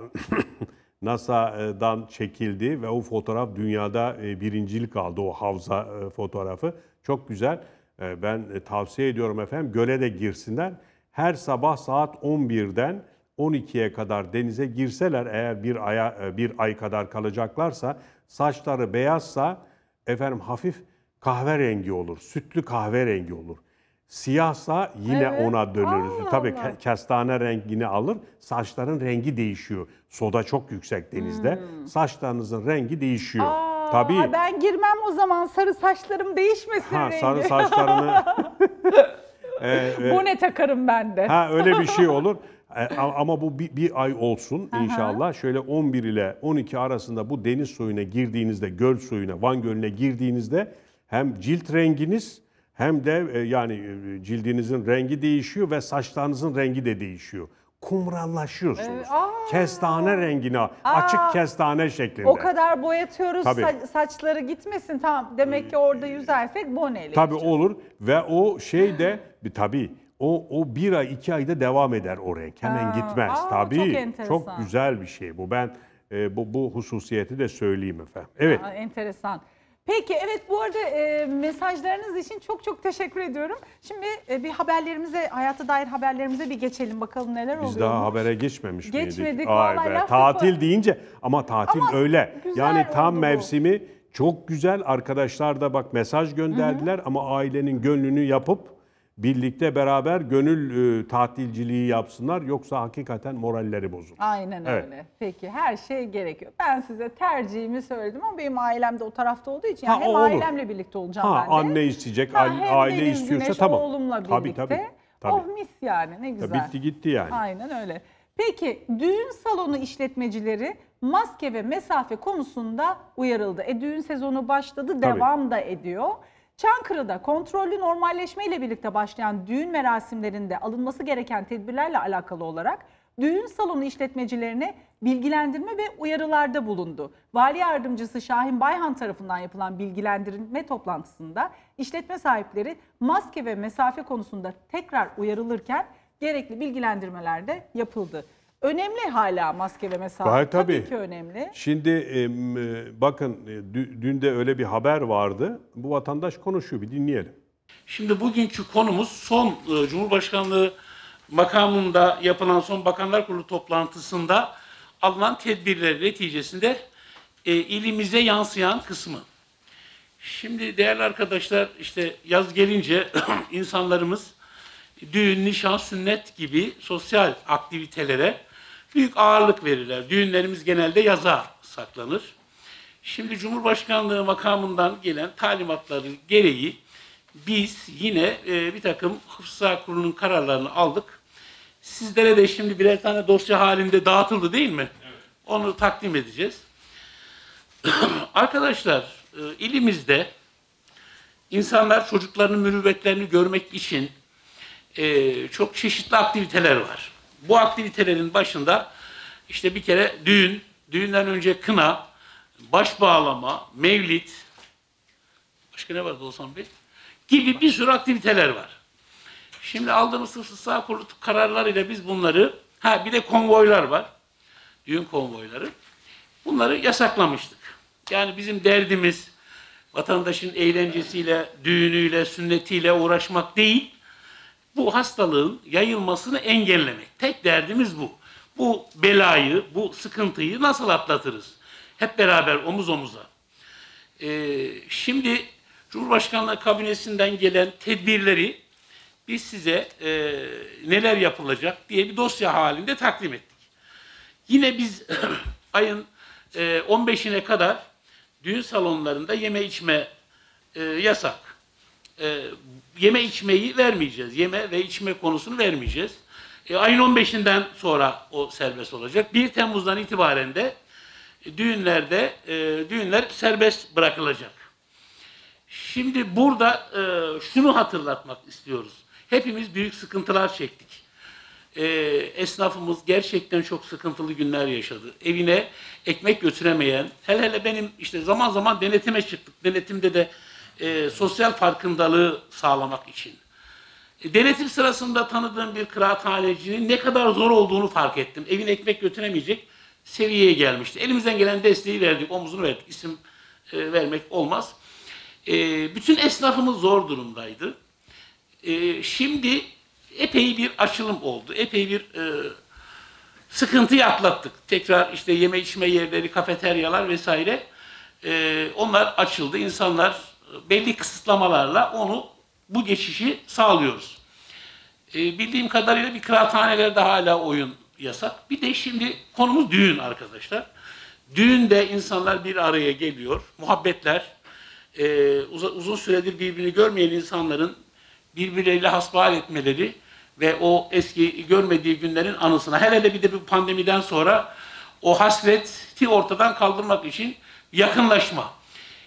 [coughs] NASA'dan çekildi ve o fotoğraf dünyada e, birincilik aldı o havza e, fotoğrafı. Çok güzel. E, ben tavsiye ediyorum efendim göle de girsinler. Her sabah saat 11'den 12'ye kadar denize girseler eğer bir aya bir ay kadar kalacaklarsa saçları beyazsa efendim hafif kahverengi olur. Sütlü kahverengi olur. Siyahsa yine evet. ona döneriz. Allah Tabii Allah. kestane rengini alır. Saçların rengi değişiyor. Soda çok yüksek denizde. Hmm. Saçlarınızın rengi değişiyor. Aa, Tabii. Ben girmem o zaman sarı saçlarım değişmesin ha, rengi. Sarı saçlarını... [laughs] [laughs] ee, e, Bone takarım ben de. Ha öyle bir şey [laughs] olur. E, ama bu bir, bir ay olsun inşallah. Aha. Şöyle 11 ile 12 arasında bu deniz suyuna girdiğinizde, göl suyuna, Van Gölü'ne girdiğinizde hem cilt renginiz hem de e, yani e, cildinizin rengi değişiyor ve saçlarınızın rengi de değişiyor. Kumrallaşıyorsunuz. Ee, kestane rengine, aa, açık kestane şeklinde. O kadar boyatıyoruz tabii. saçları gitmesin. Tamam demek ki orada efek. Ee, boneyle. Tabii yapacağız. olur ve o şey de tabii o, o bir ay iki ayda devam eder o renk. Hemen aa, gitmez aa, tabii. Çok, çok güzel bir şey bu. Ben e, bu, bu hususiyeti de söyleyeyim efendim. Evet. Aa, enteresan. Peki evet bu arada e, mesajlarınız için çok çok teşekkür ediyorum. Şimdi e, bir haberlerimize, hayata dair haberlerimize bir geçelim bakalım neler oluyor. Biz daha habere geçmemiş Geçmedik, miydik? vallahi Tatil deyince ama tatil Ama öyle. Yani oldu tam bu. mevsimi çok güzel arkadaşlar da bak mesaj gönderdiler ama ailenin gönlünü yapıp birlikte beraber gönül e, tatilciliği yapsınlar yoksa hakikaten moralleri bozulur. Aynen evet. öyle. Peki her şey gerekiyor. Ben size tercihimi söyledim ama benim ailem de o tarafta olduğu için yani ha, hem olur. ailemle birlikte olacağım ha, ben de. Anne isteyecek, ha, aile, aile istiyorsa güneş, tamam. oğlumla birlikte. Tabii, tabii, tabii. Oh mis yani ne güzel. Ya bitti gitti yani. Aynen öyle. Peki düğün salonu işletmecileri maske ve mesafe konusunda uyarıldı. E düğün sezonu başladı, Tabii. devam da ediyor. Çankırı'da kontrollü normalleşme ile birlikte başlayan düğün merasimlerinde alınması gereken tedbirlerle alakalı olarak düğün salonu işletmecilerine bilgilendirme ve uyarılarda bulundu. Vali yardımcısı Şahin Bayhan tarafından yapılan bilgilendirme toplantısında işletme sahipleri maske ve mesafe konusunda tekrar uyarılırken gerekli bilgilendirmeler de yapıldı. Önemli hala maske ve mesafe. Hayır, tabii. tabii ki önemli. Şimdi e, bakın e, dün de öyle bir haber vardı. Bu vatandaş konuşuyor bir dinleyelim. Şimdi bugünkü konumuz son e, Cumhurbaşkanlığı makamında yapılan son Bakanlar Kurulu toplantısında alınan tedbirler neticesinde ilimize yansıyan kısmı. Şimdi değerli arkadaşlar işte yaz gelince [clears throat] insanlarımız düğün, nişan, sünnet gibi sosyal aktivitelere büyük ağırlık verirler. Düğünlerimiz genelde yaza saklanır. Şimdi Cumhurbaşkanlığı makamından gelen talimatları gereği biz yine e, bir takım Hıfzı Kurulu'nun kararlarını aldık. Sizlere de şimdi birer tane dosya halinde dağıtıldı değil mi? Evet. Onu takdim edeceğiz. [clears throat] Arkadaşlar e, ilimizde insanlar çocuklarının mürüvvetlerini görmek için e, çok çeşitli aktiviteler var. Bu aktivitelerin başında işte bir kere düğün, düğünden önce kına, baş bağlama, mevlit, başka ne var Dolsan Bey? Gibi bir sürü aktiviteler var. Şimdi aldığımız sınıfsız sağ kurulu kararlarıyla biz bunları, ha bir de konvoylar var, düğün konvoyları. Bunları yasaklamıştık. Yani bizim derdimiz vatandaşın eğlencesiyle, düğünüyle, sünnetiyle uğraşmak değil, bu hastalığın yayılmasını engellemek. Tek derdimiz bu. Bu belayı, bu sıkıntıyı nasıl atlatırız? Hep beraber omuz omuza. Ee, şimdi Cumhurbaşkanlığı kabinesinden gelen tedbirleri biz size e, neler yapılacak diye bir dosya halinde takdim ettik. Yine biz [clears throat] ayın e, 15'ine kadar düğün salonlarında yeme içme e, yasak. E, yeme içmeyi vermeyeceğiz. Yeme ve içme konusunu vermeyeceğiz. E, ayın 15'inden sonra o serbest olacak. 1 Temmuz'dan itibaren de e, düğünlerde e, düğünler serbest bırakılacak. Şimdi burada e, şunu hatırlatmak istiyoruz. Hepimiz büyük sıkıntılar çektik. E, esnafımız gerçekten çok sıkıntılı günler yaşadı. Evine ekmek götüremeyen, hele hele benim işte zaman zaman denetime çıktık. Denetimde de e, sosyal farkındalığı sağlamak için. E, denetim sırasında tanıdığım bir kıraathanecinin ne kadar zor olduğunu fark ettim. Evin ekmek götüremeyecek seviyeye gelmişti. Elimizden gelen desteği verdik, omuzunu verdik. İsim e, vermek olmaz. E, bütün esnafımız zor durumdaydı. E, şimdi epey bir açılım oldu. Epey bir e, sıkıntıyı atlattık. Tekrar işte yeme içme yerleri, kafeteryalar vesaire. E, onlar açıldı. İnsanlar belli kısıtlamalarla onu bu geçişi sağlıyoruz. E, bildiğim kadarıyla bir kıraathanelerde hala oyun yasak. Bir de şimdi konumuz düğün arkadaşlar. Düğünde insanlar bir araya geliyor. Muhabbetler, e, uz uzun süredir birbirini görmeyen insanların birbirleriyle hasbihal etmeleri ve o eski görmediği günlerin anısına, hele de bir de bir pandemiden sonra o hasreti ortadan kaldırmak için yakınlaşma.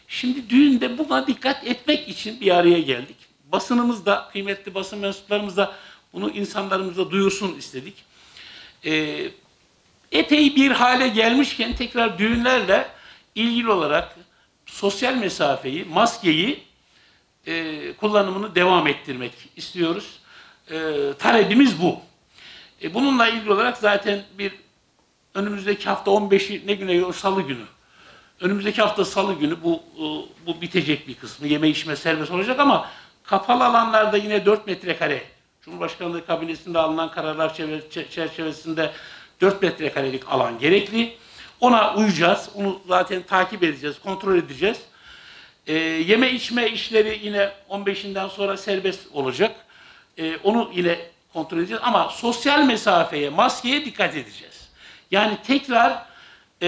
Şimdi düğünde buna dikkat etmek için bir araya geldik. Basınımız da, kıymetli basın mensuplarımız da bunu insanlarımıza duyursun istedik. Ee, epey bir hale gelmişken tekrar düğünlerle ilgili olarak sosyal mesafeyi, maskeyi e, kullanımını devam ettirmek istiyoruz. E, talebimiz bu. E, bununla ilgili olarak zaten bir önümüzdeki hafta 15'i ne güne? Salı günü Önümüzdeki hafta salı günü bu e, bu bitecek bir kısmı. Yeme içme serbest olacak ama kapalı alanlarda yine 4 metrekare Cumhurbaşkanlığı kabinesinde alınan kararlar çerçevesinde 4 metrekarelik alan gerekli. Ona uyacağız. Onu zaten takip edeceğiz, kontrol edeceğiz. E, yeme içme işleri yine 15'inden sonra serbest olacak. E, onu yine kontrol edeceğiz ama sosyal mesafeye, maskeye dikkat edeceğiz. Yani tekrar e,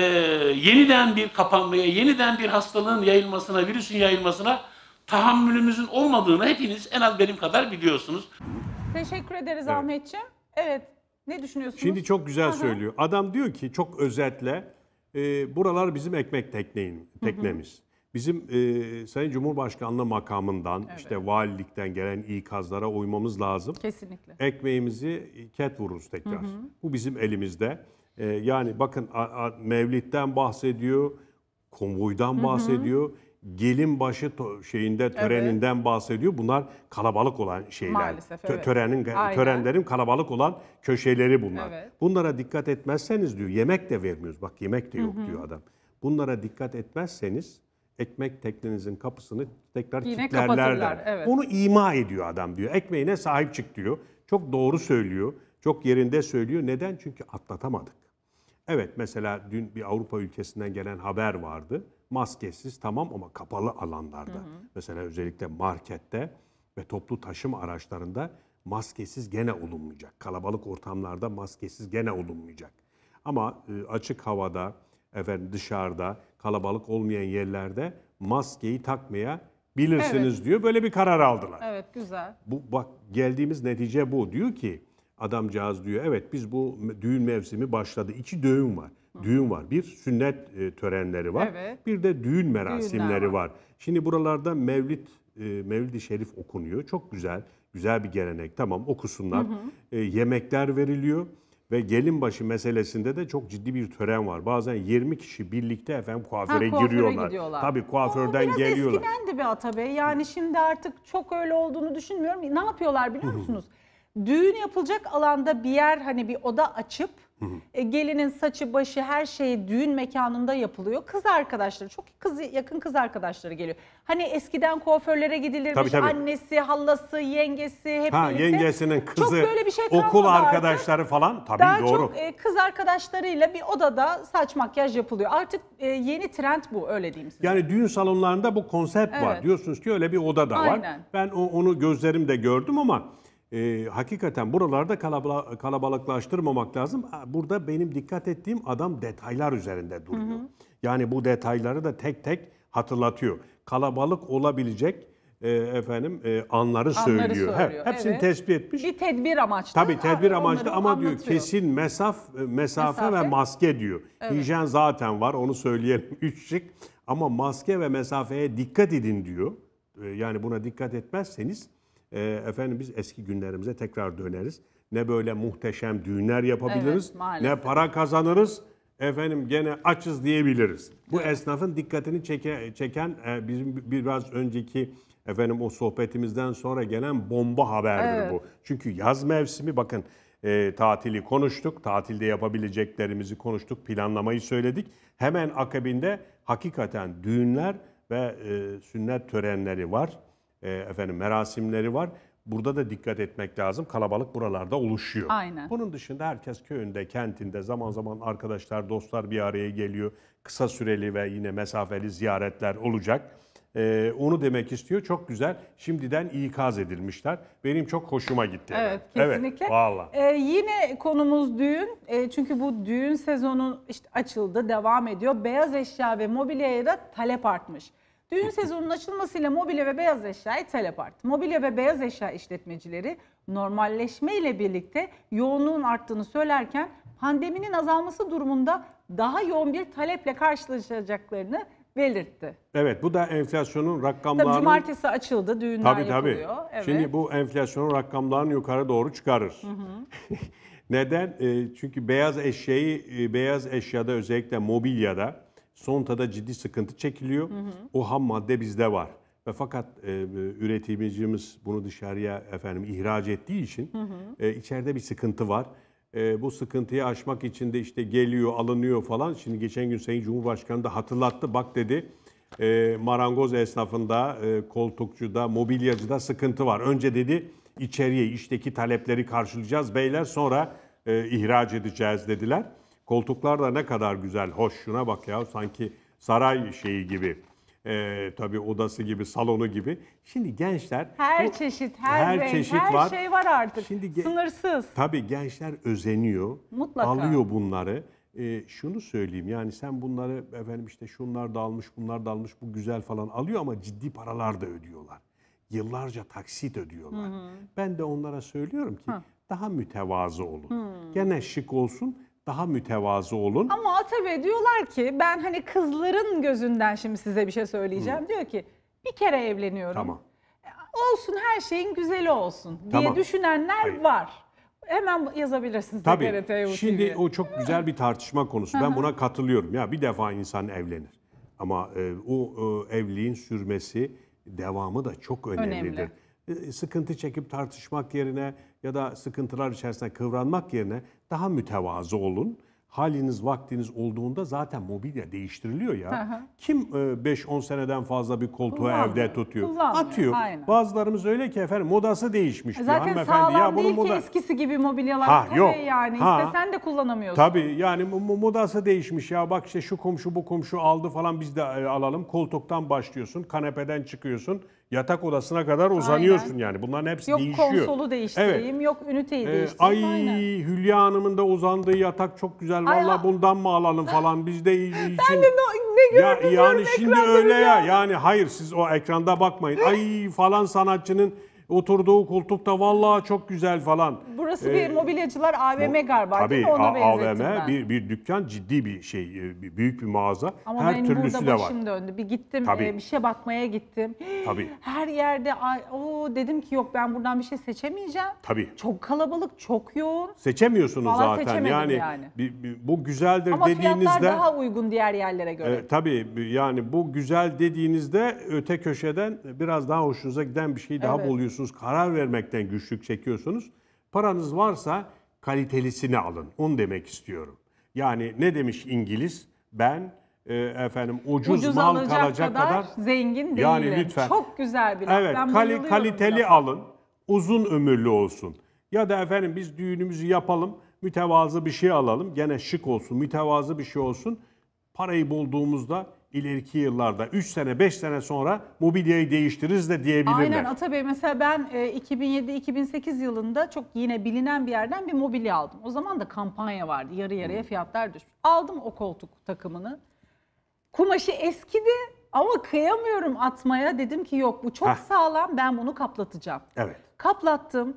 yeniden bir kapanmaya, yeniden bir hastalığın yayılmasına, virüsün yayılmasına tahammülümüzün olmadığını hepiniz en az benim kadar biliyorsunuz. Teşekkür ederiz evet. Ahmetciğim. Evet. Ne düşünüyorsunuz? Şimdi çok güzel söylüyor. Adam diyor ki çok özetle e, buralar bizim ekmek tekneğin, teknemiz. Bizim e, Sayın Cumhurbaşkanlığı makamından, evet. işte valilikten gelen ikazlara uymamız lazım. Kesinlikle. Ekmeğimizi ket vururuz tekrar. Hı hı. Bu bizim elimizde. E, yani bakın a, a, Mevlid'den bahsediyor, konvoydan bahsediyor. Hı hı. Gelin başı şeyinde töreninden evet. bahsediyor. Bunlar kalabalık olan şeyler. Maalesef, evet. Törenin Aynen. törenlerin kalabalık olan köşeleri bunlar. Evet. Bunlara dikkat etmezseniz diyor yemek de vermiyoruz. Bak yemek de yok Hı-hı. diyor adam. Bunlara dikkat etmezseniz ekmek teknenizin kapısını tekrar Yine kilitlerler. Evet. Bunu ima ediyor adam diyor. Ekmeğine sahip çık diyor. Çok doğru söylüyor. Çok yerinde söylüyor. Neden? Çünkü atlatamadık. Evet mesela dün bir Avrupa ülkesinden gelen haber vardı. Maskesiz tamam ama kapalı alanlarda. Hı hı. Mesela özellikle markette ve toplu taşıma araçlarında maskesiz gene olunmayacak. Kalabalık ortamlarda maskesiz gene olunmayacak. Ama e, açık havada, efendim dışarıda, kalabalık olmayan yerlerde maskeyi takmaya bilirsiniz evet. diyor. Böyle bir karar aldılar. Evet, güzel. Bu bak geldiğimiz netice bu. Diyor ki Adamcağız diyor evet biz bu düğün mevsimi başladı. İki düğün var. Düğün var. Bir sünnet e, törenleri var. Evet. Bir de düğün merasimleri var. var. Şimdi buralarda mevlid e, Mevlid-i Şerif okunuyor. Çok güzel. Güzel bir gelenek. Tamam okusunlar. Hı hı. E, yemekler veriliyor ve gelin başı meselesinde de çok ciddi bir tören var. Bazen 20 kişi birlikte efendim kuaföre, ha, kuaföre giriyorlar. Gidiyorlar. Tabii kuaförden o biraz geliyorlar. Biraz eskidendi be Ata Yani şimdi artık çok öyle olduğunu düşünmüyorum. Ne yapıyorlar biliyor musunuz? Hı hı düğün yapılacak alanda bir yer hani bir oda açıp E, gelinin saçı başı her şeyi düğün mekanında yapılıyor. Kız arkadaşları çok kız yakın kız arkadaşları geliyor. Hani eskiden kuaförlere gidilirmiş tabii, tabii. annesi, hallası, yengesi hep ha, Yengesinin kızı, çok böyle bir şey okul arkadaşları falan tabii Daha doğru. Çok, e, kız arkadaşlarıyla bir odada saç makyaj yapılıyor. Artık e, yeni trend bu öyle diyeyim size. Yani düğün salonlarında bu konsept evet. var. Diyorsunuz ki öyle bir oda da var. Ben o, onu gözlerimde gördüm ama e, hakikaten buralarda kalabalıklaştırmamak lazım. Burada benim dikkat ettiğim adam detaylar üzerinde duruyor. Hı hı. Yani bu detayları da tek tek hatırlatıyor. Kalabalık olabilecek e, efendim e, anları, anları söylüyor. söylüyor. He, hepsini evet. tespit etmiş. Bir tedbir amaçlı. Tabii tedbir amaçlı ama anlatıyor. diyor kesin mesaf mesafe, mesafe. ve maske diyor. Evet. Hijyen zaten var onu söyleyelim. [laughs] Üç şık ama maske ve mesafeye dikkat edin diyor. Yani buna dikkat etmezseniz e, efendim biz eski günlerimize tekrar döneriz. Ne böyle muhteşem düğünler yapabiliriz, Evet, ne para kazanırız, efendim gene açız diyebiliriz. Bu esnafın dikkatini çeke, çeken e, bizim biraz önceki efendim o sohbetimizden sonra gelen bomba haberdir bu. Çünkü yaz mevsimi bakın e, tatili konuştuk, tatilde yapabileceklerimizi konuştuk, planlamayı söyledik. Hemen akabinde hakikaten düğünler ve e, sünnet törenleri var e, efendim merasimleri var. Burada da dikkat etmek lazım. Kalabalık buralarda oluşuyor. Aynen. Bunun dışında herkes köyünde, kentinde zaman zaman arkadaşlar, dostlar bir araya geliyor. Kısa süreli ve yine mesafeli ziyaretler olacak. Ee, onu demek istiyor. Çok güzel. Şimdiden ikaz edilmişler. Benim çok hoşuma gitti. Evet, hemen. kesinlikle. Evet, valla. Ee, yine konumuz düğün. Ee, çünkü bu düğün sezonu işte açıldı, devam ediyor. Beyaz eşya ve mobilyaya da talep artmış. Düğün sezonunun açılmasıyla mobilya ve beyaz eşyaya talep arttı. Mobilya ve beyaz eşya işletmecileri normalleşme ile birlikte yoğunluğun arttığını söylerken pandeminin azalması durumunda daha yoğun bir taleple karşılaşacaklarını belirtti. Evet bu da enflasyonun rakamlarının... Tabii cumartesi açıldı düğünler tabii, tabii. yapılıyor. Evet. Şimdi bu enflasyonun rakamlarını yukarı doğru çıkarır. Hı hı. [laughs] Neden? Ee, çünkü beyaz eşyayı, e, beyaz eşyada özellikle mobilyada Sontada ciddi sıkıntı çekiliyor. Hı hı. O ham madde bizde var. Ve fakat e, e üretimicimiz bunu dışarıya efendim ihraç ettiği için hı hı. E, içeride bir sıkıntı var. E, bu sıkıntıyı aşmak için de işte geliyor, alınıyor falan. Şimdi geçen gün Sayın Cumhurbaşkanı da hatırlattı. Bak dedi e, marangoz esnafında, e, koltukçuda, mobilyacıda sıkıntı var. Önce dedi içeriye işteki talepleri karşılayacağız beyler sonra e, ihraç edeceğiz dediler. Koltuklar da ne kadar güzel, hoş. Şuna bak ya sanki saray şeyi gibi. Ee, tabii odası gibi, salonu gibi. Şimdi gençler... Her bu, çeşit, her, her renk, çeşit her var. şey var artık. Şimdi Sınırsız. Tabii gençler özeniyor. Mutlaka. Alıyor bunları. Ee, şunu söyleyeyim yani sen bunları efendim işte şunlar dalmış, bunlar dalmış, bu güzel falan alıyor ama ciddi paralar da ödüyorlar. Yıllarca taksit ödüyorlar. Hı hı. Ben de onlara söylüyorum ki Hı. daha mütevazı olun. Hı. Gene şık olsun daha mütevazı olun. Ama tabii diyorlar ki ben hani kızların gözünden şimdi size bir şey söyleyeceğim. Hı. Diyor ki bir kere evleniyorum. Tamam. E, olsun her şeyin güzeli olsun diye Tamam. düşünenler Hayır. var. Hemen yazabilirsiniz Tabii. TRT'ye bu Şimdi o çok güzel bir tartışma konusu. Ben buna katılıyorum. Ya bir defa insan evlenir. Ama e, o e, evliliğin sürmesi, devamı da çok önemlidir. Önemli. E, sıkıntı çekip tartışmak yerine ya da sıkıntılar içerisinde kıvranmak yerine daha mütevazı olun. Haliniz vaktiniz olduğunda zaten mobilya değiştiriliyor ya. Hı hı. Kim 5-10 e, seneden fazla bir koltuğu evde tutuyor? Atıyor. Aynen. Bazılarımız öyle ki efendim modası değişmiş. E zaten sağlam ya, bunun değil moda... ki eskisi gibi mobilyalar. Ha, Tabii yok. yani ha. istesen de kullanamıyorsun. Tabii yani modası değişmiş ya bak işte şu komşu bu komşu aldı falan biz de e, alalım. Koltuktan başlıyorsun kanepeden çıkıyorsun yatak odasına kadar uzanıyorsun Aynen. yani. Bunların hepsi yok, değişiyor. Yok konsolu değiştireyim, evet. yok üniteyi ee, değiştireyim. Ay Aynen. Hülya Hanım'ın da uzandığı yatak çok güzel. Valla bundan mı alalım falan. Biz de için... Ben de ne, ne ya, Yani şimdi öyle ya. ya. Yani hayır siz o ekranda bakmayın. Ay falan sanatçının oturduğu koltukta vallahi çok güzel falan. Burası ee, bir mobilyacılar AVM galiba değil Tabii mi? Ona AVM ben. bir, bir dükkan ciddi bir şey, e, büyük bir mağaza. Ama Her benim türlüsü de burada var. şimdi döndü. Bir gittim Tabii. E, bir şey bakmaya gittim. [gasps] Tabii. Her yerde o dedim ki yok ben buradan bir şey seçemeyeceğim. Tabii. Çok kalabalık, çok yoğun. Seçemiyorsunuz Vallahi zaten. seçemedim Yani, yani. bir- bir- bu güzeldir Ama fiyatlar daha uygun diğer yerlere göre. e, tabii yani bu güzel dediğinizde öte köşeden biraz daha hoşunuza giden bir şey daha Evet. buluyorsunuz çekiyorsunuz, karar vermekten güçlük çekiyorsunuz. Paranız varsa kalitelisini alın. Onu demek istiyorum. Yani ne demiş İngiliz? Ben e, efendim ucuz, ucuz mal kalacak kadar, kadar zengin değilim. Yani lütfen. Çok güzel bir laf. Evet, ben kali, kaliteli buna. alın. Uzun ömürlü olsun. Ya da efendim biz düğünümüzü yapalım, mütevazı bir şey alalım. Gene şık olsun, mütevazı bir şey olsun. Parayı bulduğumuzda ileriki yıllarda 3 sene 5 sene sonra mobilyayı değiştiririz de diyebilirler. Aynen Atabey mesela ben 2007-2008 e, yılında çok yine bilinen bir yerden bir mobilya aldım. O zaman da kampanya vardı yarı yarıya fiyatlar düşmüş. Aldım o koltuk takımını. Kumaşı eskidi ama kıyamıyorum atmaya. Dedim ki yok bu çok Heh. sağlam ben bunu kaplatacağım. Evet. Kaplattım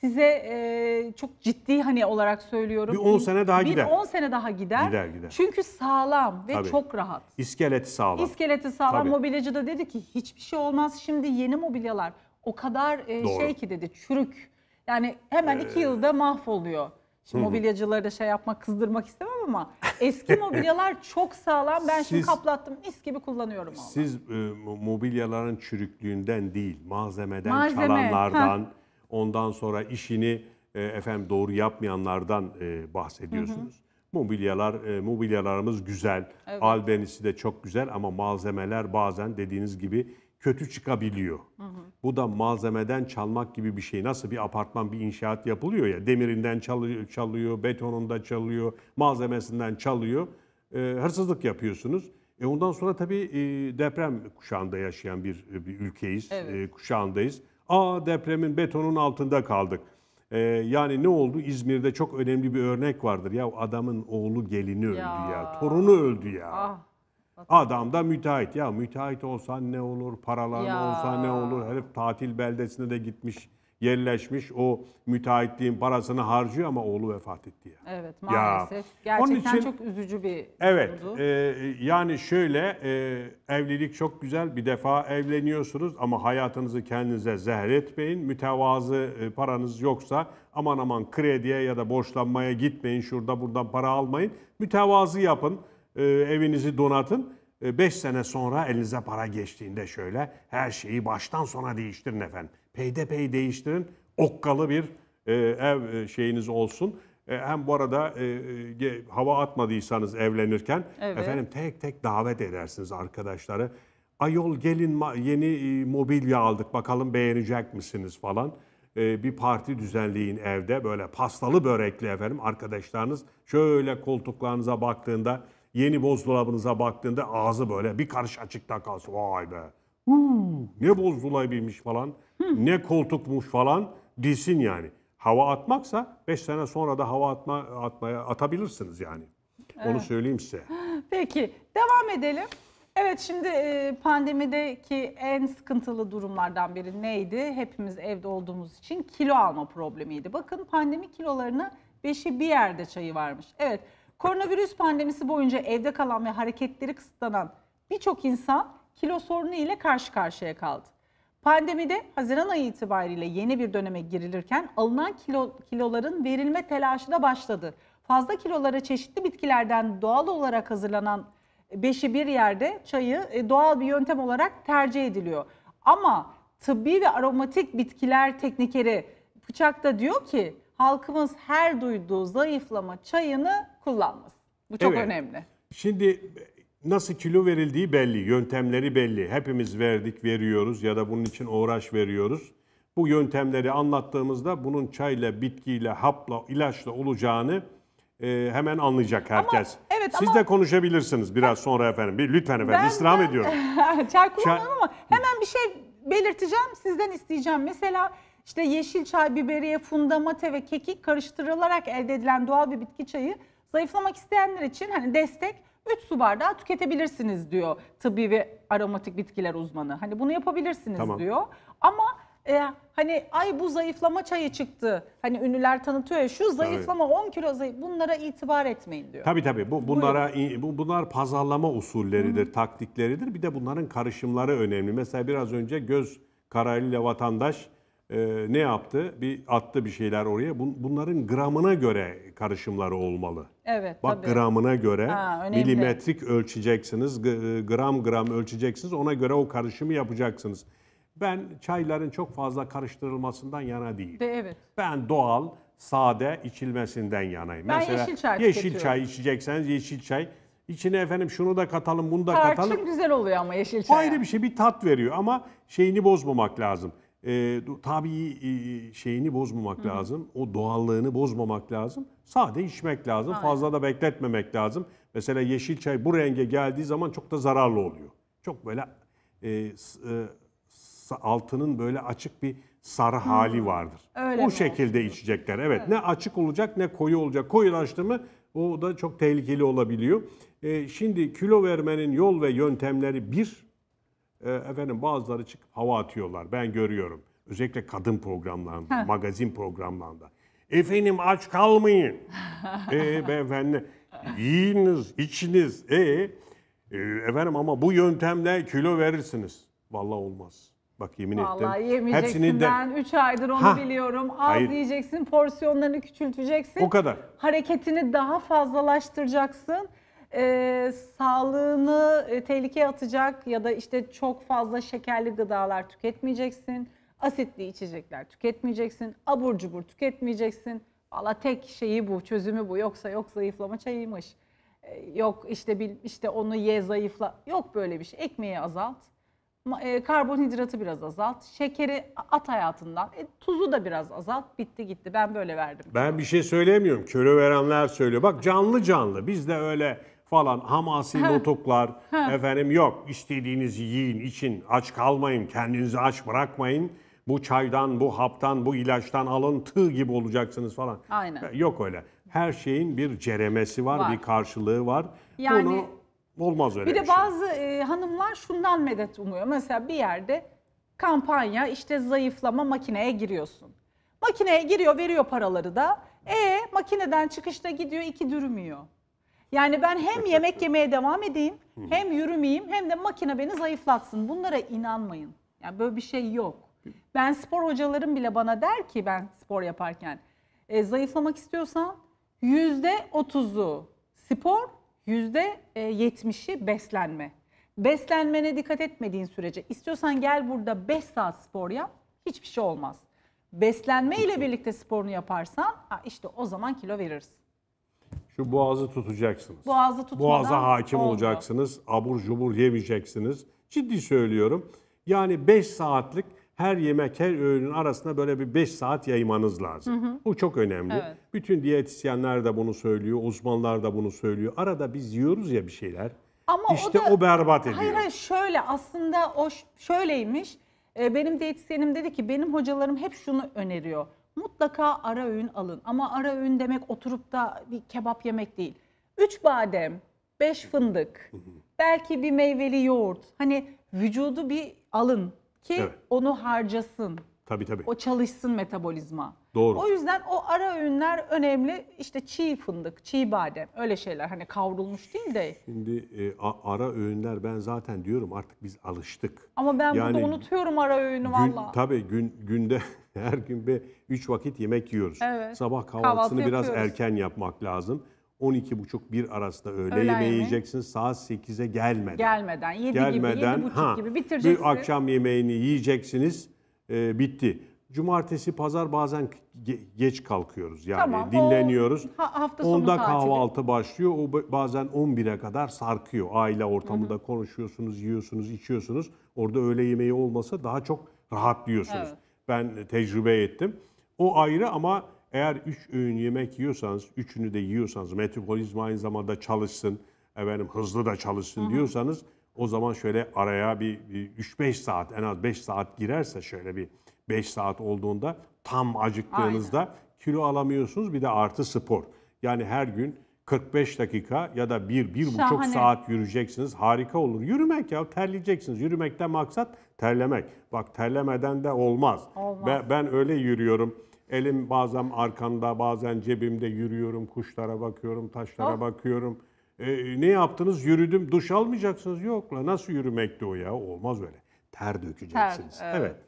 size e, çok ciddi hani olarak söylüyorum. Bir 10 sene daha bir gider. Bir 10 sene daha gider. Gider gider. Çünkü sağlam ve Tabii. çok rahat. İskeleti sağlam. İskeleti sağlam. Tabii. Mobilyacı da dedi ki hiçbir şey olmaz şimdi yeni mobilyalar o kadar e, şey ki dedi çürük. Yani hemen ee... iki yılda mahvoluyor. Şimdi mobilyacıları da şey yapmak, kızdırmak istemem ama eski [laughs] mobilyalar çok sağlam. Ben siz, şimdi kaplattım, mis gibi kullanıyorum. Vallahi. Siz e, mobilyaların çürüklüğünden değil, malzemeden, Malzeme, çalanlardan... Ha Ondan sonra işini e, efendim doğru yapmayanlardan e, bahsediyorsunuz. Hı hı. Mobilyalar, e, mobilyalarımız güzel. Evet. Albenisi de çok güzel ama malzemeler bazen dediğiniz gibi kötü çıkabiliyor. Hı hı. Bu da malzemeden çalmak gibi bir şey. Nasıl bir apartman, bir inşaat yapılıyor ya. Demirinden çalıyor, çalıyor betonunda çalıyor, malzemesinden çalıyor. E, hırsızlık yapıyorsunuz. E ondan sonra tabii e, deprem kuşağında yaşayan bir, bir ülkeyiz, evet. E, kuşağındayız. Aa depremin betonun altında kaldık. Ee, yani ne oldu? İzmir'de çok önemli bir örnek vardır. Ya adamın oğlu gelini öldü ya, ya torunu öldü ya. Ah. Adam da müteahhit. Ya müteahhit olsan ne olur, paralar olsa ne olur. Herif tatil beldesine de gitmiş yerleşmiş o müteahhitliğin parasını harcıyor ama oğlu vefat etti. Yani. Evet maalesef. Ya. Gerçekten Onun için, çok üzücü bir Evet e, yani şöyle e, evlilik çok güzel bir defa evleniyorsunuz ama hayatınızı kendinize zehir etmeyin. Mütevazı e, paranız yoksa aman aman krediye ya da borçlanmaya gitmeyin şurada buradan para almayın. Mütevazı yapın e, evinizi donatın. 5 e, sene sonra elinize para geçtiğinde şöyle her şeyi baştan sona değiştirin efendim. Peydepey değiştirin. Okkalı bir e, ev e, şeyiniz olsun. E, hem bu arada e, hava atmadıysanız evlenirken evet. efendim tek tek davet edersiniz arkadaşları. Ayol gelin yeni mobilya aldık bakalım beğenecek misiniz falan. bir parti düzenleyin evde böyle pastalı börekli efendim arkadaşlarınız şöyle koltuklarınıza baktığında yeni bozdolabınıza baktığında ağzı böyle bir karış açıkta kalsın. Vay be Huu, ne bozdulaybiymiş falan, hmm. ne koltukmuş falan dilsin yani. Hava atmaksa 5 sene sonra da hava atma, atmaya atabilirsiniz yani. Evet. Onu söyleyeyim size. [gasps] Peki devam edelim. Evet şimdi e, pandemideki en sıkıntılı durumlardan biri neydi? Hepimiz evde olduğumuz için kilo alma problemiydi. Bakın pandemi kilolarını beşi bir yerde çayı varmış. Evet koronavirüs pandemisi boyunca evde kalan ve hareketleri kısıtlanan birçok insan kilo sorunu ile karşı karşıya kaldı. Pandemide Haziran ayı itibariyle yeni bir döneme girilirken alınan kilo, kiloların verilme telaşı da başladı. Fazla kilolara çeşitli bitkilerden doğal olarak hazırlanan beşi bir yerde çayı e, doğal bir yöntem olarak tercih ediliyor. Ama tıbbi ve aromatik bitkiler teknikeri Bıçak'ta diyor ki halkımız her duyduğu zayıflama çayını kullanmasın. Bu çok evet. önemli. Şimdi nasıl kilo verildiği belli, yöntemleri belli. Hepimiz verdik, veriyoruz ya da bunun için uğraş veriyoruz. Bu yöntemleri anlattığımızda bunun çayla, bitkiyle, hapla, ilaçla olacağını e, hemen anlayacak herkes. Ama, evet, Siz ama, de konuşabilirsiniz biraz sonra efendim. Bir, lütfen efendim ben, istirham ben, ediyorum. [laughs] çay kullanmam ama hemen bir şey belirteceğim, sizden isteyeceğim. Mesela işte yeşil çay, biberiye, funda, mate ve kekik karıştırılarak elde edilen doğal bir bitki çayı zayıflamak isteyenler için hani destek 3 su bardağı tüketebilirsiniz diyor tıbbi ve aromatik bitkiler uzmanı. Hani bunu yapabilirsiniz Tamam. diyor. Ama e, hani ay bu zayıflama çayı çıktı. Hani ünlüler tanıtıyor ya şu zayıflama 10 kilo zayıf bunlara itibar etmeyin diyor. Tabii tabii. Bu, bunlara bu, bunlar pazarlama usulleridir, taktikleridir. Bir de bunların karışımları önemli. Mesela biraz önce göz kararıyla vatandaş e, ne yaptı? Bir attı bir şeyler oraya. bunların gramına göre karışımları olmalı. Evet. Bak tabii. gramına göre ha, milimetrik ölçeceksiniz, e, gram gram ölçeceksiniz. Ona göre o karışımı yapacaksınız. Ben çayların çok fazla karıştırılmasından yana değil. De, evet. Ben doğal, sade içilmesinden yanayım. Ben Mesela yeşil çay yeşil çay içecekseniz yeşil çay İçine efendim şunu da katalım, bunu da Tarçın katalım. Tarçın güzel oluyor ama yeşil çay. Ayrı bir şey, bir tat veriyor ama şeyini bozmamak lazım e, tabii e, şeyini bozmamak Hı. lazım. O doğallığını bozmamak lazım. Sade içmek lazım. Aynen. Fazla da bekletmemek lazım. Mesela yeşil çay bu renge geldiği zaman çok da zararlı oluyor. Çok böyle e, e, altının böyle açık bir sarı Hı. hali vardır. Öyle o mi? şekilde içecekler. Evet, evet ne açık olacak ne koyu olacak. Koyulaştı mı o da çok tehlikeli olabiliyor. E, şimdi kilo vermenin yol ve yöntemleri bir e, efendim bazıları çıkıp hava atıyorlar. Ben görüyorum. Özellikle kadın programlarında, magazin programlarında. Efendim aç kalmayın. [laughs] e, beyefendi yiyiniz, içiniz. E, e, efendim ama bu yöntemle kilo verirsiniz. Vallahi olmaz. Bak yemin Vallahi ettim. yemeyeceksin Hepsini ben 3 aydır onu Ha. biliyorum. Az Hayır. yiyeceksin, porsiyonlarını küçülteceksin. O kadar. Hareketini daha fazlalaştıracaksın e, sağlığını e, tehlikeye atacak ya da işte çok fazla şekerli gıdalar tüketmeyeceksin. Asitli içecekler tüketmeyeceksin. Abur cubur tüketmeyeceksin. Valla tek şeyi bu, çözümü bu. Yoksa yok zayıflama çayıymış. E, yok işte bil, işte onu ye zayıfla. Yok böyle bir şey. Ekmeği azalt. E, karbonhidratı biraz azalt. Şekeri at hayatından. E, tuzu da biraz azalt. Bitti gitti. Ben böyle verdim. Ben bir şey söylemiyorum. Köre verenler söylüyor. Bak canlı canlı. Biz de öyle falan hamasi notuklar efendim yok istediğinizi yiyin için aç kalmayın kendinizi aç bırakmayın bu çaydan bu haptan bu ilaçtan alın tığ gibi olacaksınız falan. Aynen. Yok öyle. Her şeyin bir ceremesi var, var. bir karşılığı var. Yani Bunu olmaz öyle bir, bir de şey. bazı e, hanımlar şundan medet umuyor. Mesela bir yerde kampanya işte zayıflama makineye giriyorsun. Makineye giriyor veriyor paraları da. E makineden çıkışta gidiyor iki dürüm yani ben hem [laughs] yemek yemeye devam edeyim, hem yürümeyeyim, hem de makine beni zayıflatsın. Bunlara inanmayın. Yani böyle bir şey yok. Ben spor hocalarım bile bana der ki ben spor yaparken e, zayıflamak istiyorsan yüzde otuzu spor, yüzde e, yetmişi beslenme. Beslenmene dikkat etmediğin sürece istiyorsan gel burada 5 saat spor yap hiçbir şey olmaz. Beslenme ile birlikte sporunu yaparsan ha işte o zaman kilo verirsin. Şu boğazı tutacaksınız. Boğazı tutmadan Boğaza hakim oldu. olacaksınız. Abur cubur yemeyeceksiniz. Ciddi söylüyorum. Yani 5 saatlik her yemek, her öğünün arasında böyle bir 5 saat yaymanız lazım. Hı hı. Bu çok önemli. Evet. Bütün diyetisyenler de bunu söylüyor, uzmanlar da bunu söylüyor. Arada biz yiyoruz ya bir şeyler. Ama işte o, da, o berbat ediyor. Hayır hayır şöyle aslında o şöyleymiş. Ee, benim diyetisyenim dedi ki benim hocalarım hep şunu öneriyor mutlaka ara öğün alın. Ama ara öğün demek oturup da bir kebap yemek değil. Üç badem, beş fındık, belki bir meyveli yoğurt. Hani vücudu bir alın ki evet. onu harcasın. Tabii tabii. O çalışsın metabolizma. Doğru. O yüzden o ara öğünler önemli. İşte çiğ fındık, çiğ badem öyle şeyler hani kavrulmuş değil de. Şimdi e, ara öğünler ben zaten diyorum artık biz alıştık. Ama ben yani, burada unutuyorum ara öğünü gün, valla. Tabii gün, günde [laughs] [laughs] Her gün bir üç vakit yemek yiyoruz. Evet. Sabah kahvaltısını Kahvaltı biraz yapıyoruz. erken yapmak lazım. 1230 bir arasında öğle, Öğle yemeği yemeği. yiyeceksin. Saat 8'e gelmeden. Gelmeden, yedi gibi, yedi buçuk gibi bitireceksin. Bir akşam yemeğini yiyeceksiniz. e, bitti. Cumartesi, pazar bazen ge- geç kalkıyoruz. Yani Tamam, o dinleniyoruz. ha- hafta sonu Onda tatili. kahvaltı başlıyor. O ba- bazen 11'e kadar sarkıyor. Aile ortamında konuşuyorsunuz, yiyorsunuz, içiyorsunuz. Orada öğle yemeği olmasa daha çok rahatlıyorsunuz. Evet ben tecrübe ettim. O ayrı ama eğer üç öğün yemek yiyorsanız, üçünü de yiyorsanız, metabolizma aynı zamanda çalışsın, efendim hızlı da çalışsın Hı-hı. diyorsanız o zaman şöyle araya bir, bir 3-5 saat en az 5 saat girerse şöyle bir 5 saat olduğunda tam acıktığınızda Aynen. kilo alamıyorsunuz bir de artı spor. Yani her gün 45 dakika ya da 1 bir, bir buçuk saat yürüyeceksiniz. Harika olur. Yürümek ya terleyeceksiniz. Yürümekte maksat terlemek. Bak terlemeden de olmaz. olmaz. Ben, ben öyle yürüyorum. Elim bazen arkamda, bazen cebimde yürüyorum. Kuşlara bakıyorum, taşlara oh. bakıyorum. Ee, ne yaptınız? Yürüdüm. Duş almayacaksınız. Yok la nasıl yürümekti o ya? Olmaz öyle. Ter dökeceksiniz. Ter, evet. evet.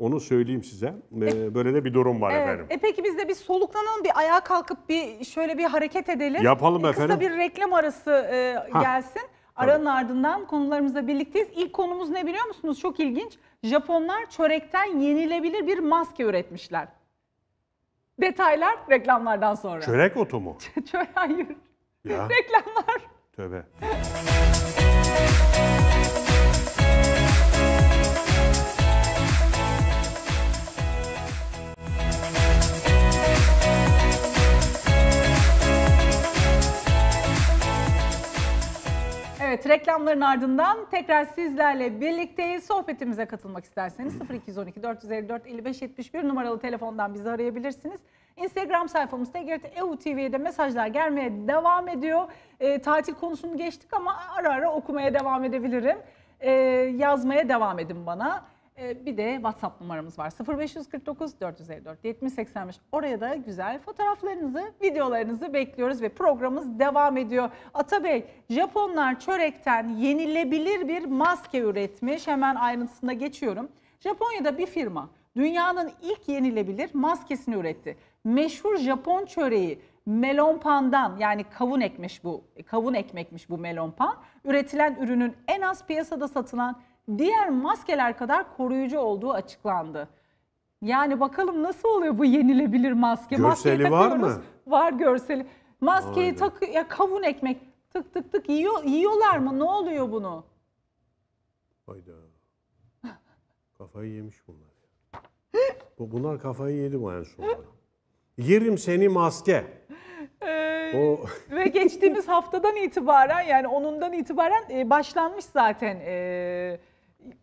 Onu söyleyeyim size. E, ee, böyle de bir durum var evet. efendim. E peki biz de bir soluklanalım, bir ayağa kalkıp bir şöyle bir hareket edelim. Yapalım e, kısa efendim. Kısa bir reklam arası e, gelsin. Aranın Tabii. ardından konularımızla birlikteyiz. İlk konumuz ne biliyor musunuz? Çok ilginç. Japonlar çörekten yenilebilir bir maske üretmişler. Detaylar reklamlardan sonra. Çörek otu mu? [laughs] Çörek hayır. Ya. Reklamlar. Tövbe. [laughs] Evet reklamların ardından tekrar sizlerle birlikteyiz. Sohbetimize katılmak isterseniz 0212 454 55 numaralı telefondan bizi arayabilirsiniz. Instagram sayfamızda TGRT EU TV'de mesajlar gelmeye devam ediyor. E, tatil konusunu geçtik ama ara ara okumaya devam edebilirim. E, yazmaya devam edin bana. Ee, bir de WhatsApp numaramız var. 0549 454 70 Oraya da güzel fotoğraflarınızı, videolarınızı bekliyoruz ve programımız devam ediyor. Ata Bey, Japonlar çörekten yenilebilir bir maske üretmiş. Hemen ayrıntısına geçiyorum. Japonya'da bir firma dünyanın ilk yenilebilir maskesini üretti. Meşhur Japon çöreği melon pandan yani kavun ekmiş bu kavun ekmekmiş bu melon pan üretilen ürünün en az piyasada satılan diğer maskeler kadar koruyucu olduğu açıklandı. Yani bakalım nasıl oluyor bu yenilebilir maske? Görseli var takıyoruz. mı? Var görseli. Maskeyi Aynen. ya kavun ekmek tık tık tık yiyor, yiyorlar mı? Ne oluyor bunu? Hayda. Kafayı yemiş bunlar. Bu- Bunlar kafayı yedi bu en son. Yerim seni maske. Ee, o Ve geçtiğimiz haftadan itibaren yani onundan itibaren e, başlanmış zaten e,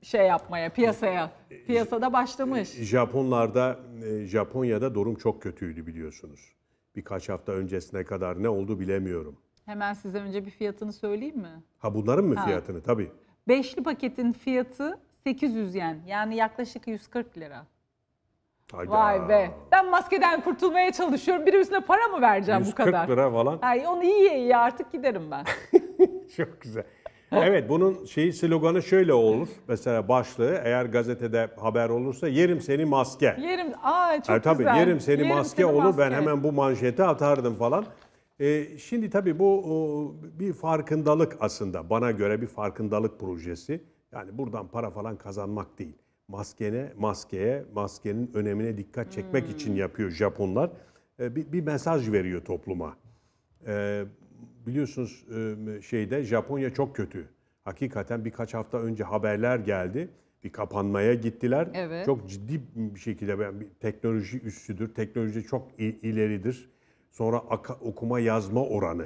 şey yapmaya, piyasaya. Piyasada başlamış. E, Japonlarda, e, Japonya'da durum çok kötüydü biliyorsunuz. Birkaç hafta öncesine kadar ne oldu bilemiyorum. Hemen size önce bir fiyatını söyleyeyim mi? Ha bunların mı ha. fiyatını? Tabii. Beşli paketin fiyatı 800 yen. Yani yaklaşık 140 lira. Hayda. Vay be. Ben maskeden kurtulmaya çalışıyorum. Bir üstüne para mı vereceğim bu kadar? 140 lira falan. Ay, onu iyi iyi artık giderim ben. [laughs] Çok güzel evet bunun şeyi sloganı şöyle olur. Mesela başlığı eğer gazetede haber olursa yerim seni maske. Yerim aa çok E, tabii güzel. yerim seni maske olur ben hemen bu manşeti atardım falan. E, şimdi tabii bu o, bir farkındalık aslında bana göre bir farkındalık projesi. Yani buradan para falan kazanmak değil. Maskene, maskeye, maskenin önemine dikkat çekmek için hmm. yapıyor Japonlar. E, bir, bir mesaj veriyor topluma. E, biliyorsunuz ıı, şeyde Japonya çok kötü. Hakikaten birkaç hafta önce haberler geldi. Bir kapanmaya gittiler. Evet. Çok ciddi bir şekilde yani teknoloji üstüdür. Teknoloji çok ileridir. Sonra okuma yazma oranı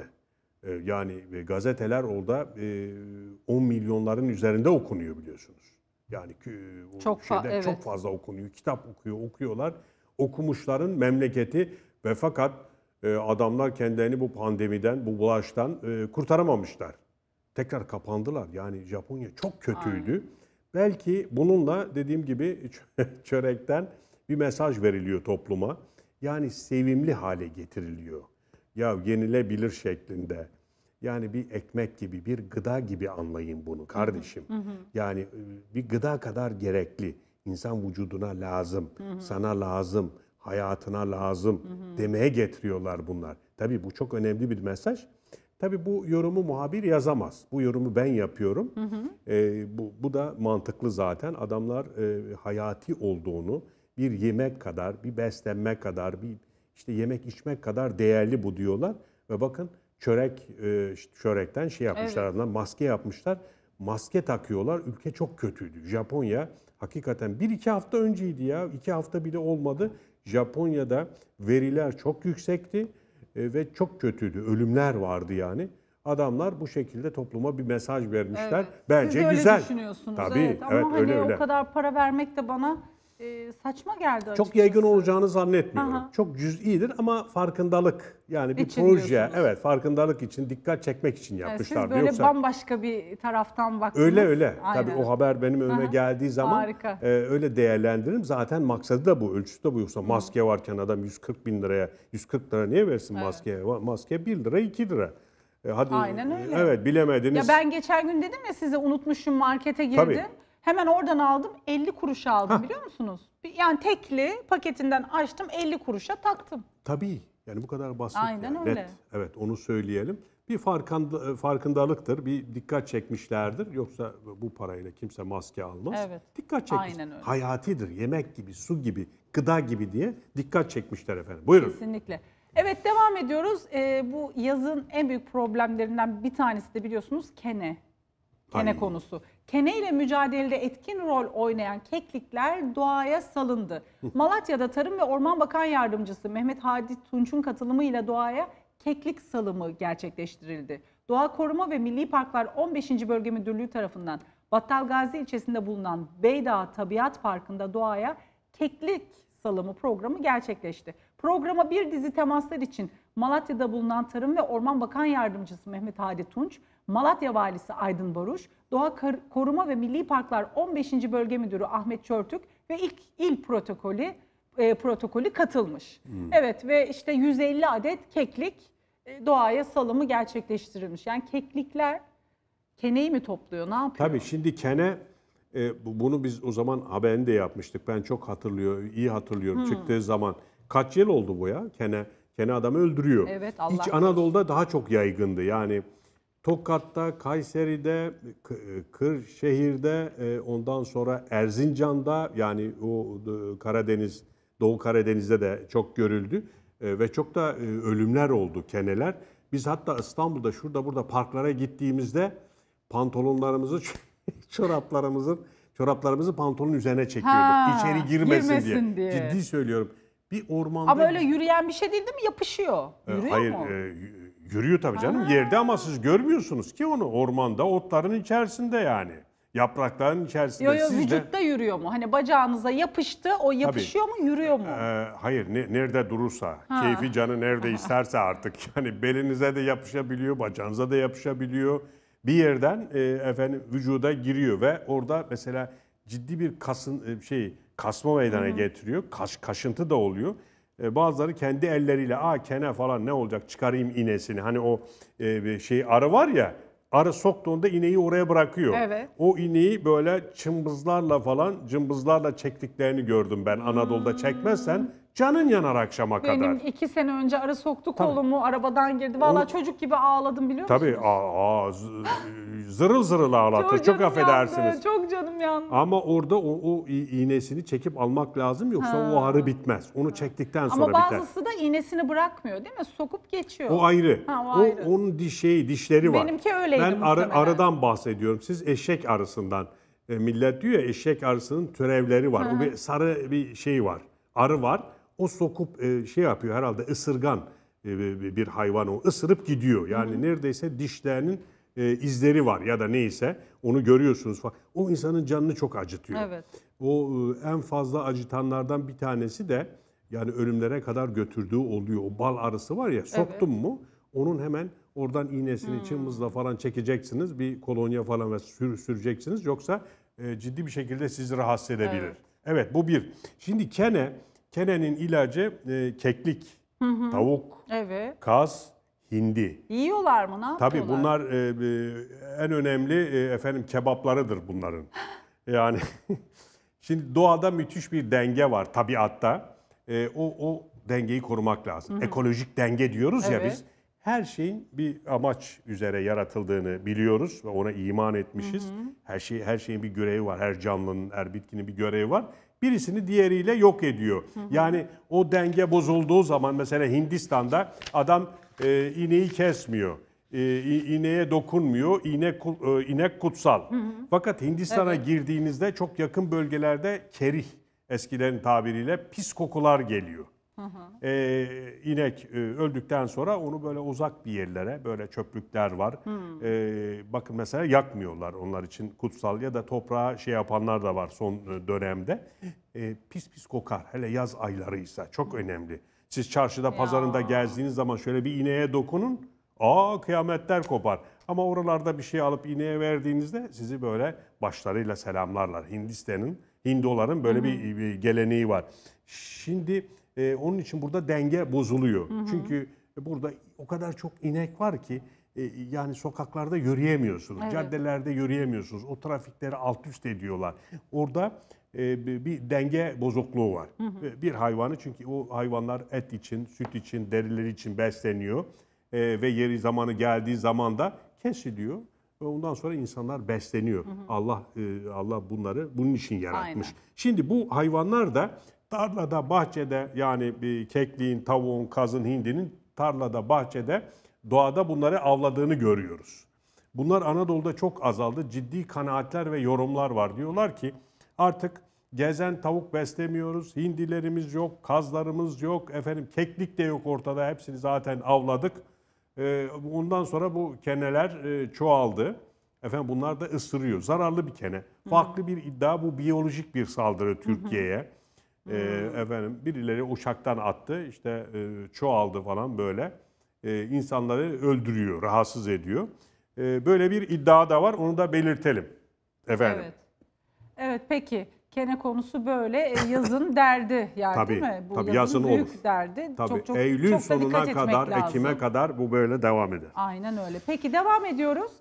ee, yani e, gazeteler orada 10 e, milyonların üzerinde okunuyor biliyorsunuz. Yani çok, şeyde, fa evet. çok fazla okunuyor. Kitap okuyor, okuyorlar. Okumuşların memleketi ve fakat ee, adamlar kendilerini bu pandemiden, bu bulaştan e, kurtaramamışlar. Tekrar kapandılar. Yani Japonya çok kötüydü. Aynen. Belki bununla dediğim gibi [laughs] çörekten bir mesaj veriliyor topluma. Yani sevimli hale getiriliyor. Ya yenilebilir şeklinde. Yani bir ekmek gibi, bir gıda gibi anlayın bunu kardeşim. Yani e, bir gıda kadar gerekli. İnsan vücuduna lazım, sana lazım, hayatına lazım hı hı. demeye getiriyorlar bunlar. Tabii bu çok önemli bir mesaj. Tabii bu yorumu muhabir yazamaz. Bu yorumu ben yapıyorum. Hı hı. E, bu, bu da mantıklı zaten. Adamlar e, hayati olduğunu bir yemek kadar, bir beslenme kadar, bir işte yemek içmek kadar değerli bu diyorlar. Ve bakın çörek e, çörekten şey yapmışlar evet. maske yapmışlar. Maske takıyorlar. Ülke çok kötüydü. Japonya hakikaten bir iki hafta önceydi ya. iki hafta bile olmadı. Japonya'da veriler çok yüksekti e, ve çok kötüydü. Ölümler vardı yani. Adamlar bu şekilde topluma bir mesaj vermişler. Evet. Bence Siz de öyle güzel. düşünüyorsunuz. Tabii, evet, evet ama öyle hani öyle. o kadar para vermek de bana e, saçma geldi açıkçası. Çok yaygın olacağını zannetmiyorum. Aha. Çok cüz'idir ama farkındalık yani bir için proje evet farkındalık için dikkat çekmek için yapmışlar. Yani siz böyle Yoksa, bambaşka bir taraftan baktınız. Öyle öyle. Aynen. Tabii o haber benim önüme Aha. geldiği zaman e, öyle değerlendiririm. Zaten maksadı da bu, ölçüsü de bu. Yoksa maske varken adam 140 bin liraya, 140 lira niye versin evet. maskeye? Maske 1 lira 2 lira. E, hadi, Aynen öyle. Evet bilemediniz. Ya ben geçen gün dedim ya size unutmuşum markete girdim. Tabii. Hemen oradan aldım 50 kuruşa aldım Hah. biliyor musunuz? Yani tekli paketinden açtım 50 kuruşa taktım. Tabii. Yani bu kadar basit. Aynen yani. öyle. Net. Evet onu söyleyelim. Bir farkında, e, farkındalıktır, bir dikkat çekmişlerdir. Yoksa bu parayla kimse maske almaz. Evet. Dikkat çekmiş. Aynen öyle. Hayatidir, yemek gibi, su gibi, gıda gibi diye dikkat çekmişler efendim. Buyurun. Kesinlikle. Evet devam ediyoruz. Ee, bu yazın en büyük problemlerinden bir tanesi de biliyorsunuz kene. Kene Aynen. konusu keneyle mücadelede etkin rol oynayan keklikler doğaya salındı. Malatya'da Tarım ve Orman Bakan Yardımcısı Mehmet Hadi Tunç'un katılımıyla doğaya keklik salımı gerçekleştirildi. Doğa Koruma ve Milli Parklar 15. Bölge Müdürlüğü tarafından Battalgazi ilçesinde bulunan Beydağ Tabiat Parkı'nda doğaya keklik salımı programı gerçekleşti. Programa bir dizi temaslar için Malatya'da bulunan Tarım ve Orman Bakan Yardımcısı Mehmet Hadi Tunç, Malatya Valisi Aydın Baruş, Doğa Koruma ve Milli Parklar 15. Bölge Müdürü Ahmet Çörtük ve ilk il protokolü e, protokolü katılmış. Hmm. Evet ve işte 150 adet keklik e, doğaya salımı gerçekleştirilmiş. Yani keklikler keneyi mi topluyor? Ne yapıyor? Tabii şimdi kene e, bunu biz o zaman haberinde yapmıştık. Ben çok hatırlıyorum, iyi hatırlıyorum hmm. çıktığı zaman. Kaç yıl oldu bu ya? Kene kene adamı öldürüyor. Evet, Allah Hiç Anadolu'da daha çok yaygındı. Yani Tokat'ta, Kayseri'de, e, Kırşehir'de, e, ondan sonra Erzincan'da yani o Karadeniz, Doğu Karadeniz'de de çok görüldü e, ve çok da ölümler oldu keneler. Biz hatta İstanbul'da şurada burada parklara gittiğimizde pantolonlarımızı, [laughs] çoraplarımızın çoraplarımızı pantolonun üzerine çekiyorduk. Ha, İçeri girmesin, girmesin diye. diye. Ciddi söylüyorum. Bir ormanda Ama öyle yürüyen bir şey değil değil mi? Yapışıyor. Yürüyor hayır, mu? E, Görüyor tabii canım. Aha. Yerde ama siz görmüyorsunuz ki onu. Ormanda, otların içerisinde yani. Yaprakların içerisinde. Yo, yo, vücutta de... yürüyor mu? Hani bacağınıza yapıştı, o yapışıyor tabii. mu, yürüyor mu? Ee, hayır, ne, nerede durursa, ha. keyfi canı nerede isterse artık. [laughs] Yani belinize de yapışabiliyor, bacağınıza da yapışabiliyor. Bir yerden e, efendim vücuda giriyor ve orada mesela ciddi bir kasın e, şey kasma meydana hı getiriyor. Kaş, kaşıntı da oluyor. Ee, bazıları kendi elleriyle a kene falan ne olacak çıkarayım inesini. Hani o e, şey arı var ya arı soktuğunda ineği oraya bırakıyor. Evet. O ineği böyle çımbızlarla falan cımbızlarla çektiklerini gördüm ben. Hmm. Anadolu'da çekmezsen Canın yanar akşama Benim kadar. iki sene önce ara soktu Tabii. kolumu, arabadan girdi. Vallahi çocuk gibi ağladım biliyor Tabii musunuz? aa, aa, zırıl zırıl ağlatır. Çok, canım affedersiniz. Yandı, çok canım yandı. Ama orada o, o iğnesini çekip almak lazım yoksa o ağrı bitmez. Onu çektikten sonra Ama biter. bazısı da iğnesini bırakmıyor değil mi? Sokup geçiyor. O ayrı. Ha, o o onun şey, dişleri var. Benimki öyleydi Ben arı, arıdan bahsediyorum. Siz eşek arısından. E, millet diyor ya eşek arısının türevleri var. O bir sarı bir şey var. Arı var. O sokup e, şey yapıyor herhalde ısırgan e, bir hayvan o. ısırıp gidiyor. Yani hı neredeyse dişlerinin e, izleri var ya da neyse onu görüyorsunuz falan. O insanın canını çok acıtıyor. Evet. O e, en fazla acıtanlardan bir tanesi de yani ölümlere kadar götürdüğü oluyor. O bal arısı var ya soktum evet. mu onun hemen oradan iğnesini hmm. çımızla falan çekeceksiniz. Bir kolonya falan ve sür, süreceksiniz. Yoksa e, ciddi bir şekilde sizi rahatsız edebilir. Evet. evet bu bir. Şimdi kene Kenen'in ilacı e, keklik, hı hı. tavuk, evet. kaz, hindi. Yiyorlar mı? Ne yapıyorlar? Tabii bunlar e, e, en önemli e, efendim kebaplarıdır bunların. [laughs] Yani [laughs] şimdi doğada müthiş bir denge var tabiatta. E, o, o dengeyi korumak lazım. Hı hı. Ekolojik denge diyoruz evet. ya biz. Her şeyin bir amaç üzere yaratıldığını biliyoruz ve ona iman etmişiz. Hı hı. Her şey her şeyin bir görevi var. Her canlının, her bitkinin bir görevi var birisini diğeriyle yok ediyor. Hı hı. Yani o denge bozulduğu zaman mesela Hindistan'da adam e, ineği kesmiyor. E, ineğe dokunmuyor. İnek e, inek kutsal. Hı hı. Fakat Hindistan'a evet. girdiğinizde çok yakın bölgelerde kerih eskilerin tabiriyle pis kokular geliyor. Hı hı. Ee, inek e, öldükten sonra onu böyle uzak bir yerlere böyle çöplükler var. Hı. Ee, bakın mesela yakmıyorlar onlar için kutsal ya da toprağa şey yapanlar da var son e, dönemde. Ee, pis pis kokar hele yaz aylarıysa çok önemli. Siz çarşıda ya. pazarında gezdiğiniz zaman şöyle bir ineğe dokunun. Aa kıyametler kopar. Ama oralarda bir şey alıp ineğe verdiğinizde sizi böyle başlarıyla selamlarlar. Hindistan'ın, Hindoların böyle hı hı. bir, bir geleneği var. Şimdi e, onun için burada denge bozuluyor. Hı hı. Çünkü burada o kadar çok inek var ki e, yani sokaklarda yürüyemiyorsunuz. Evet. Caddelerde yürüyemiyorsunuz. O trafikleri alt üst ediyorlar. Orada e, bir denge bozukluğu var. Hı hı. E, bir hayvanı çünkü o hayvanlar et için, süt için, derileri için besleniyor. E, ve yeri zamanı geldiği zaman da kesiliyor ondan sonra insanlar besleniyor. Hı hı. Allah e, Allah bunları bunun için yaratmış. Aynen. Şimdi bu hayvanlar da Tarlada, bahçede yani bir kekliğin, tavuğun, kazın, hindinin tarlada, bahçede, doğada bunları avladığını görüyoruz. Bunlar Anadolu'da çok azaldı. Ciddi kanaatler ve yorumlar var. Diyorlar ki artık gezen tavuk beslemiyoruz, hindilerimiz yok, kazlarımız yok, efendim keklik de yok ortada. Hepsini zaten avladık. Ee, ondan sonra bu keneler e, çoğaldı. Efendim bunlar da ısırıyor. Zararlı bir kene. Farklı bir iddia bu biyolojik bir saldırı Türkiye'ye. Ee, hmm. E, efendim birileri uçaktan attı işte e, çoğaldı falan böyle. E, insanları öldürüyor, rahatsız ediyor. E, böyle bir iddia da var onu da belirtelim. Efendim. Evet. Evet peki kene konusu böyle e, [laughs] yazın derdi yani tabii, değil mi? Bu tabii yazın, yazın büyük olur. derdi. Tabii çok, çok, Eylül çok sonuna kadar lazım. Ekim'e kadar bu böyle devam eder. Aynen öyle. Peki devam ediyoruz.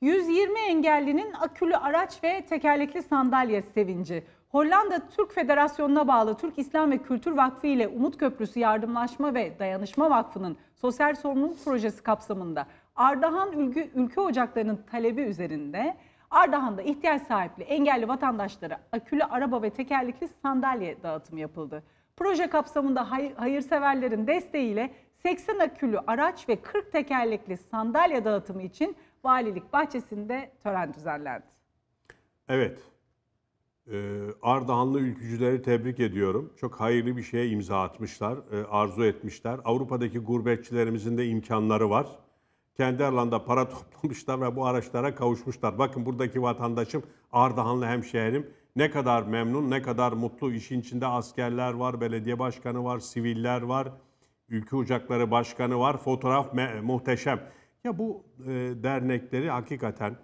120 engellinin akülü araç ve tekerlekli sandalye sevinci. Hollanda Türk Federasyonu'na bağlı Türk İslam ve Kültür Vakfı ile Umut Köprüsü Yardımlaşma ve Dayanışma Vakfı'nın sosyal sorumluluk projesi kapsamında Ardahan Ülgü, Ülke Ocakları'nın talebi üzerinde Ardahan'da ihtiyaç sahipli engelli vatandaşlara akülü araba ve tekerlekli sandalye dağıtımı yapıldı. Proje kapsamında hay hayırseverlerin desteğiyle 80 akülü araç ve 40 tekerlekli sandalye dağıtımı için valilik bahçesinde tören düzenlendi. Evet, ee, Ardahanlı ülkücüleri tebrik ediyorum. Çok hayırlı bir şeye imza atmışlar, e, arzu etmişler. Avrupa'daki gurbetçilerimizin de imkanları var. Kendi aralarında para [laughs] toplamışlar ve bu araçlara kavuşmuşlar. Bakın buradaki vatandaşım Ardahanlı hemşehrim ne kadar memnun, ne kadar mutlu. İşin içinde askerler var, belediye başkanı var, siviller var, ülke ocakları başkanı var. Fotoğraf muhteşem. Ya bu e, dernekleri hakikaten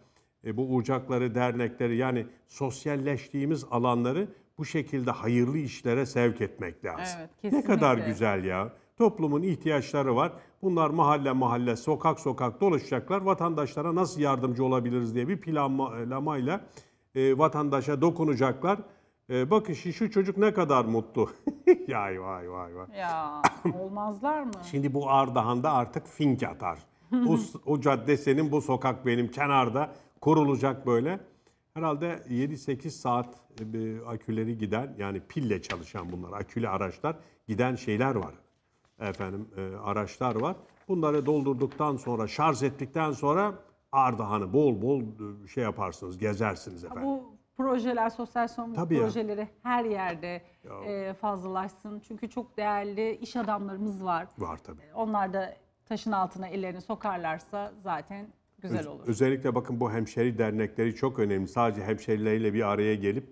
e, bu uçakları, dernekleri yani sosyalleştiğimiz alanları bu şekilde hayırlı işlere sevk etmek lazım. Evet, kesinlikle. ne kadar güzel ya. Toplumun ihtiyaçları var. Bunlar mahalle mahalle, sokak sokak dolaşacaklar. Vatandaşlara nasıl yardımcı olabiliriz diye bir planlamayla e, vatandaşa dokunacaklar. E, bakın şu çocuk ne kadar mutlu. [laughs] ya vay vay vay. Ya olmazlar mı? Şimdi bu Ardahan'da artık fink atar. bu, o cadde senin, bu sokak benim. Kenarda kurulacak böyle. Herhalde 7-8 saat e, aküleri giden yani pille çalışan bunlar akülü araçlar giden şeyler var. Efendim e, araçlar var. Bunları doldurduktan sonra şarj ettikten sonra Ardahan'ı bol bol e, şey yaparsınız, gezersiniz efendim. Bu projeler, sosyal sorumluluk Tabii projeleri ya. her yerde e, fazlalaşsın. Çünkü çok değerli iş adamlarımız var. Var tabii. Onlar da taşın altına ellerini sokarlarsa zaten Güzel olur. Özellikle bakın bu hemşeri dernekleri çok önemli. Sadece hemşerileriyle bir araya gelip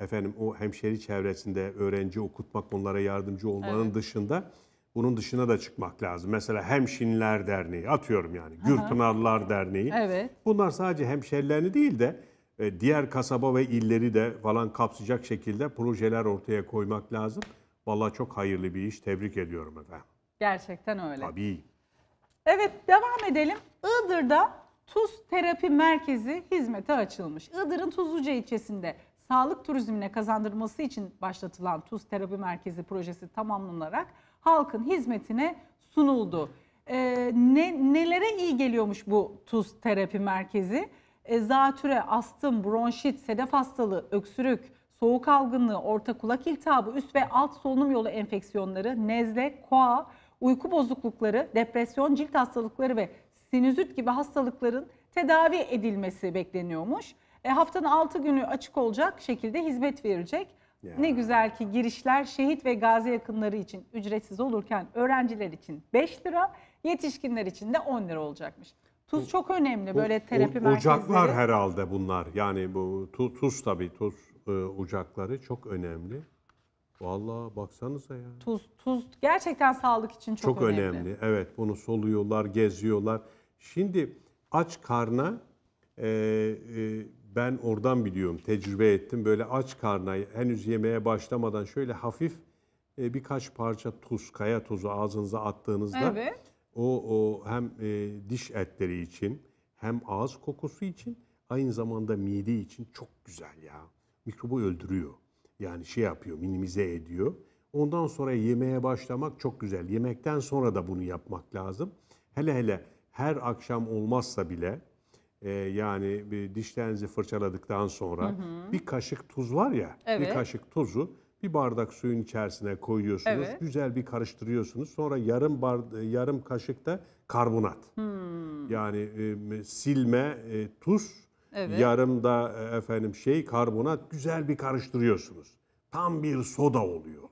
efendim o hemşeri çevresinde öğrenci okutmak, onlara yardımcı olmanın evet. dışında bunun dışına da çıkmak lazım. Mesela Hemşinler Derneği atıyorum yani. Gürpınarlar Derneği. Evet. Bunlar sadece hemşerilerini değil de e, diğer kasaba ve illeri de falan kapsayacak şekilde projeler ortaya koymak lazım. Vallahi çok hayırlı bir iş. Tebrik ediyorum efendim. Gerçekten öyle. Tabii. Evet devam edelim. Iğdır'da Tuz Terapi Merkezi hizmete açılmış. Iğdır'ın Tuzluca ilçesinde sağlık turizmine kazandırması için başlatılan Tuz Terapi Merkezi projesi tamamlanarak halkın hizmetine sunuldu. Ee, ne, nelere iyi geliyormuş bu Tuz Terapi Merkezi? E, zatüre, astım, bronşit, sedef hastalığı, öksürük, soğuk algınlığı, orta kulak iltihabı, üst ve alt solunum yolu enfeksiyonları, nezle, koa, uyku bozuklukları, depresyon, cilt hastalıkları ve sinüzit gibi hastalıkların tedavi edilmesi bekleniyormuş. E, haftanın 6 günü açık olacak şekilde hizmet verecek. Ya. Ne güzel ki girişler şehit ve gazi yakınları için ücretsiz olurken öğrenciler için 5 lira, yetişkinler için de 10 lira olacakmış. Tuz çok önemli böyle terapi o, o, merkezleri. Ocaklar herhalde bunlar. Yani bu tu, tuz tabii tuz e, ocakları çok önemli. Vallahi baksanıza ya. Tuz tuz gerçekten sağlık için çok, çok önemli. önemli. Evet bunu soluyorlar, geziyorlar. Şimdi aç karna e, e, ben oradan biliyorum, tecrübe ettim. Böyle aç karna henüz yemeye başlamadan şöyle hafif e, birkaç parça tuz, kaya tuzu ağzınıza attığınızda evet. o, o hem e, diş etleri için hem ağız kokusu için aynı zamanda mide için çok güzel ya. Mikrobu öldürüyor. Yani şey yapıyor, minimize ediyor. Ondan sonra yemeye başlamak çok güzel. Yemekten sonra da bunu yapmak lazım. Hele hele her akşam olmazsa bile e, yani bir dişlerinizi fırçaladıktan sonra hı hı. bir kaşık tuz var ya evet. bir kaşık tuzu bir bardak suyun içerisine koyuyorsunuz. Evet. Güzel bir karıştırıyorsunuz. Sonra yarım bar e, yarım kaşık da karbonat. Hmm. Yani e, silme e, tuz, evet. yarım da e, efendim şey karbonat güzel bir karıştırıyorsunuz. Tam bir soda oluyor.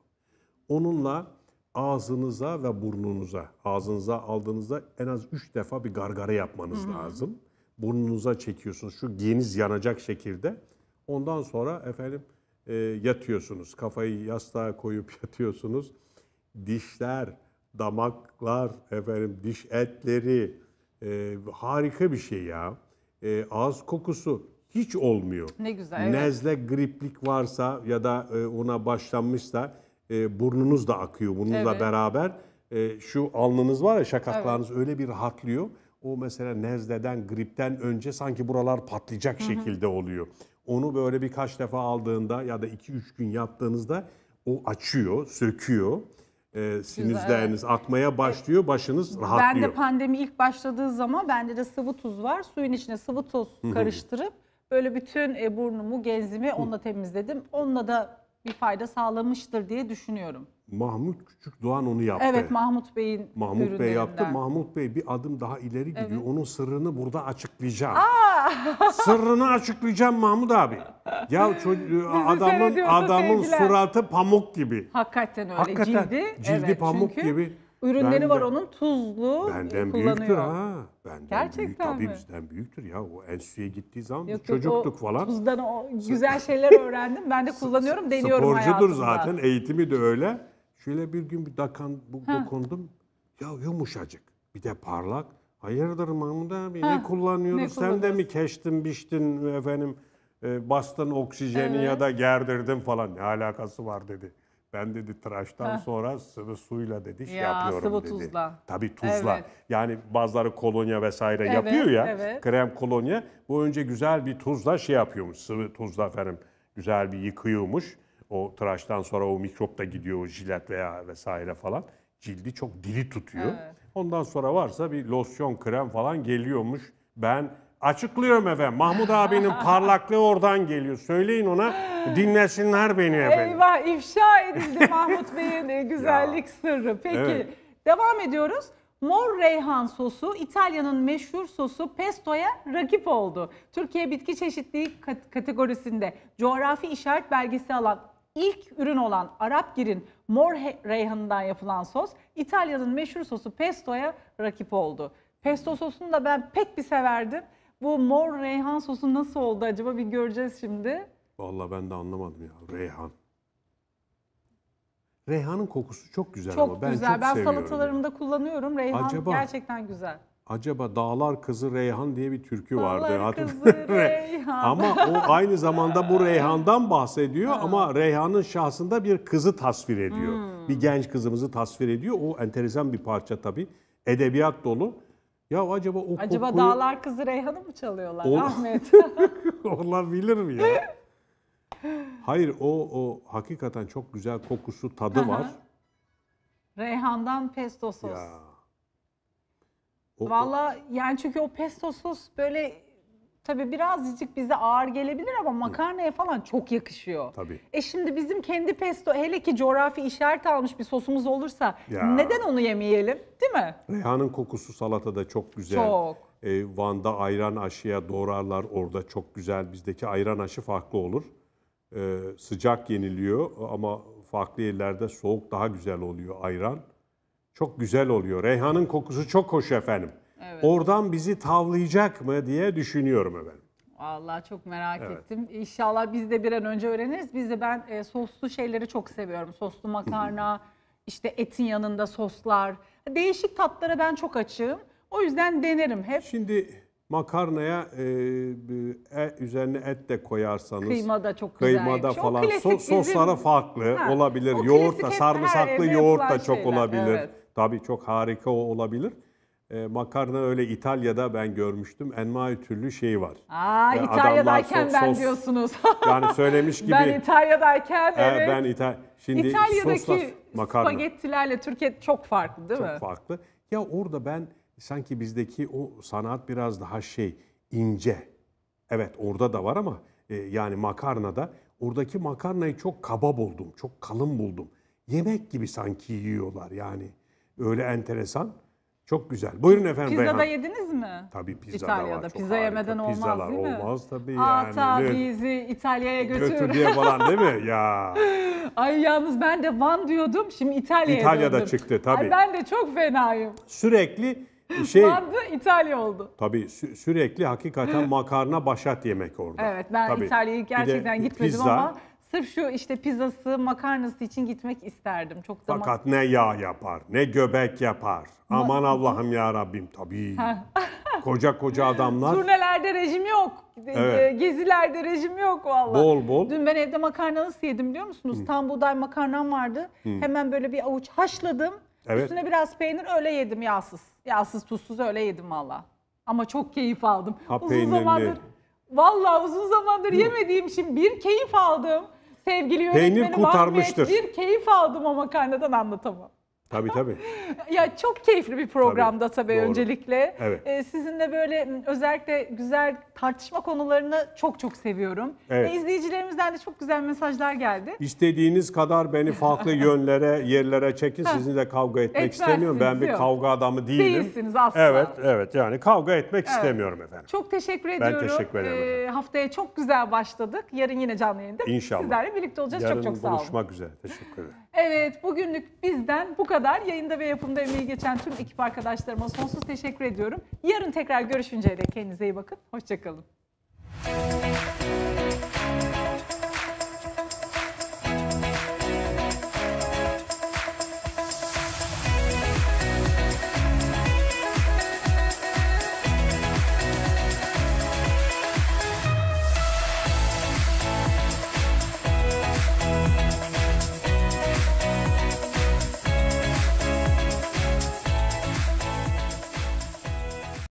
Onunla ağzınıza ve burnunuza, ağzınıza aldığınızda en az 3 defa bir gargara yapmanız Hı-hı. lazım. Burnunuza çekiyorsunuz. Şu giyiniz yanacak şekilde. Ondan sonra efendim e, yatıyorsunuz. Kafayı yastığa koyup [laughs] yatıyorsunuz. Dişler, damaklar, efendim diş etleri e, harika bir şey ya. E, ağız kokusu hiç olmuyor. Ne güzel. Evet. Nezle griplik varsa ya da e, ona başlanmışsa e, burnunuz da akıyor bununla evet. beraber. E, şu alnınız var ya şakaklarınız evet. öyle bir rahatlıyor. O mesela nezleden, gripten önce sanki buralar patlayacak Hı-hı. şekilde oluyor. Onu böyle birkaç defa aldığında ya da 2-3 gün yaptığınızda o açıyor, söküyor e, sinüzleriniz evet. akmaya e, başlıyor, başınız rahatlıyor. Ben de pandemi ilk başladığı zaman bende de sıvı tuz var. Suyun içine sıvı tuz karıştırıp böyle bütün e, burnumu, genzimi onunla temizledim. Onunla da bir fayda sağlamıştır diye düşünüyorum. Mahmut Küçük Doğan onu yaptı. Evet Mahmut Bey'in Mahmut Bey yaptı. Mahmut Bey bir adım daha ileri gidiyor. Evet. Onun sırrını burada açıklayacağım. Aa! [laughs] sırrını açıklayacağım Mahmut abi. Ya e, adamın adamın sevgiler. suratı pamuk gibi. Hakikaten öyle Hakikaten, cildi. Cildi evet, pamuk çünkü... gibi. Ürünleri ben var de, onun tuzlu benden kullanıyor. büyüktür ha. Benden Gerçekten büyük, tabii mi? bizden büyüktür ya. O enstitüye gittiği zaman yok, çocuktuk yok, falan. Tuzdan o güzel şeyler öğrendim. Ben de [laughs] kullanıyorum, deniyorum Sporcudur hayatımda. zaten. Eğitimi de öyle. Şöyle bir gün bir dakan bu, dokundum. Ya yumuşacık. Bir de parlak. Hayırdır Mahmut abi ne kullanıyoruz? Sen de mi keştin, biçtin efendim? E, bastın oksijeni evet. ya da gerdirdin falan. Ne alakası var dedi. Ben dedi tıraştan Heh. sonra sıvı suyla dedi şey ya, yapıyorum sıvı dedi. tuzla. Tabii tuzla. Evet. Yani bazıları kolonya vesaire evet, yapıyor ya. Evet. Krem kolonya. Bu önce güzel bir tuzla şey yapıyormuş. Sıvı tuzla efendim güzel bir yıkıyormuş. O tıraştan sonra o mikrop da gidiyor o jilet veya vesaire falan. Cildi çok diri tutuyor. Evet. Ondan sonra varsa bir losyon krem falan geliyormuş. Ben Açıklıyorum efendim. Mahmut abinin parlaklığı oradan geliyor. Söyleyin ona dinlesinler beni efendim. Eyvah ifşa edildi [laughs] Mahmut Bey'in e, güzellik sırrı. Peki evet. devam ediyoruz. Mor reyhan sosu İtalya'nın meşhur sosu pestoya rakip oldu. Türkiye bitki çeşitliliği kat kategorisinde coğrafi işaret belgesi alan ilk ürün olan Arap Girin mor reyhanından yapılan sos İtalya'nın meşhur sosu pestoya rakip oldu. Pesto sosunu da ben pek bir severdim. Bu mor reyhan sosu nasıl oldu acaba bir göreceğiz şimdi. Vallahi ben de anlamadım ya. Reyhan. Reyhanın kokusu çok güzel çok ama ben güzel. çok ben seviyorum. Ben salatalarımda ya. kullanıyorum. Reyhan acaba, gerçekten güzel. Acaba Dağlar Kızı Reyhan diye bir türkü vardı. Dağlar Kızı [laughs] Reyhan. ama o aynı zamanda bu Reyhan'dan bahsediyor ama Reyhan'ın şahsında bir kızı tasvir ediyor. Hmm. Bir genç kızımızı tasvir ediyor. O enteresan bir parça tabii. Edebiyat dolu. Ya acaba o Acaba kokuyu... dağlar kızı Reyhan'ı mı çalıyorlar o... Ahmet? Onlar [laughs] bilir mi ya? Hayır o o hakikaten çok güzel kokusu tadı var. Reyhan'dan pesto sos. Ya. O, Valla yani çünkü o pesto sos böyle Tabii birazcık bize ağır gelebilir ama makarnaya falan çok yakışıyor. Tabii. E şimdi bizim kendi pesto hele ki coğrafi işaret almış bir sosumuz olursa Ya. neden onu yemeyelim değil mi? Reyhanın kokusu salatada çok güzel. Çok. E, Van'da ayran aşıya doğrarlar orada çok güzel. Bizdeki ayran aşı farklı olur. E, sıcak yeniliyor ama farklı yerlerde soğuk daha güzel oluyor ayran. Çok güzel oluyor. Reyhanın kokusu çok hoş efendim. Oradan bizi tavlayacak mı diye düşünüyorum efendim. Vallahi çok merak Evet. ettim. İnşallah biz de bir an önce öğreniriz. Biz de ben e, soslu şeyleri çok seviyorum. Soslu makarna, işte etin yanında soslar. Değişik tatlara ben çok açığım. O yüzden denerim hep. Şimdi makarnaya e, e, üzerine et de koyarsanız Kıyma da çok güzel. kıymada Şu falan klasik so- bizim- farklı Ha, olabilir. o klasik Yoğurtla sarımsaklı yoğurt da çok şeyler, olabilir. evet. Tabii çok harika o olabilir. E, makarna öyle İtalya'da ben görmüştüm. Envai türlü şeyi var. Aa, e, İtalya'dayken sos, ben sos, diyorsunuz. [laughs] yani söylemiş gibi. ben İtalya'dayken e, evet. Ben İta Şimdi İtalya'daki sosla, spagettilerle Türkiye çok farklı değil çok mi? Çok farklı. Ya orada ben sanki bizdeki o sanat biraz daha şey ince. Evet orada da var ama e, yani makarnada oradaki makarnayı çok kaba buldum. Çok kalın buldum. Yemek gibi sanki yiyorlar yani. Öyle enteresan. Çok güzel. Buyurun efendim Pizza da yediniz mi? Tabii pizza İtalya'da. da var. İtalya'da pizza harika. yemeden olmaz Pizzalar değil mi? olmaz tabii yani. Ata bizi İtalya'ya götür. Götür diye falan değil mi? [laughs] Ya. Ay yalnız ben de Van diyordum. Şimdi İtalya'ya İtalya'da döndüm. çıktı tabii. Ay ben de çok fenayım. Sürekli şey, Van'dı İtalya oldu. Tabii sü- sürekli hakikaten makarna başat yemek orada. Evet ben Tabii. İtalya'yı gerçekten gitmedim pizza, ama Sırf şu işte pizzası, makarnası için gitmek isterdim. Çok zaman... Fakat ne yağ yapar, ne göbek yapar. Ma- Aman Allah'ım ya Rabbim tabii. koca koca adamlar. Turnelerde rejim yok. E, evet. Gezilerde rejim yok vallahi. Bol bol. Dün ben evde makarna nasıl yedim biliyor musunuz? Hı. Tam buğday makarnam vardı. Hı. Hemen böyle bir avuç haşladım. Evet. Üstüne biraz peynir öyle yedim yağsız. Yağsız tuzsuz öyle yedim valla. Ama çok keyif aldım. Ha, uzun peynirli. zamandır Vallahi uzun zamandır Hı. yemediğim için bir keyif aldım. Sevgili yönetmenim Peynir kurtarmıştır. Ahmet bir keyif aldım o makarnadan anlatamam. Tabii [laughs] tabii. ya çok keyifli bir programda tabii, tabii doğru. öncelikle. Evet. Ee, sizinle böyle ıı, özellikle güzel tartışma konularını çok çok seviyorum. Evet. Ve izleyicilerimizden de çok güzel mesajlar geldi. İstediğiniz kadar beni farklı [laughs] yönlere, yerlere çekin. Sizinle kavga etmek Etmezsiniz, istemiyorum. Ben bir yok. kavga adamı değilim. Değilsiniz asla. Evet, evet. Yani kavga etmek evet. istemiyorum efendim. Çok teşekkür ediyorum. Ben teşekkür ederim. Ee, haftaya çok güzel başladık. Yarın yine canlı yayında İnşallah. sizlerle birlikte olacağız. Yarın çok çok sağ olun. Yarın buluşmak üzere. Teşekkür ederim. Evet bugünlük bizden bu kadar. Yayında ve yapımda emeği geçen tüm ekip arkadaşlarıma sonsuz teşekkür ediyorum. Yarın tekrar görüşünceye de kendinize iyi bakın. Hoşçakalın.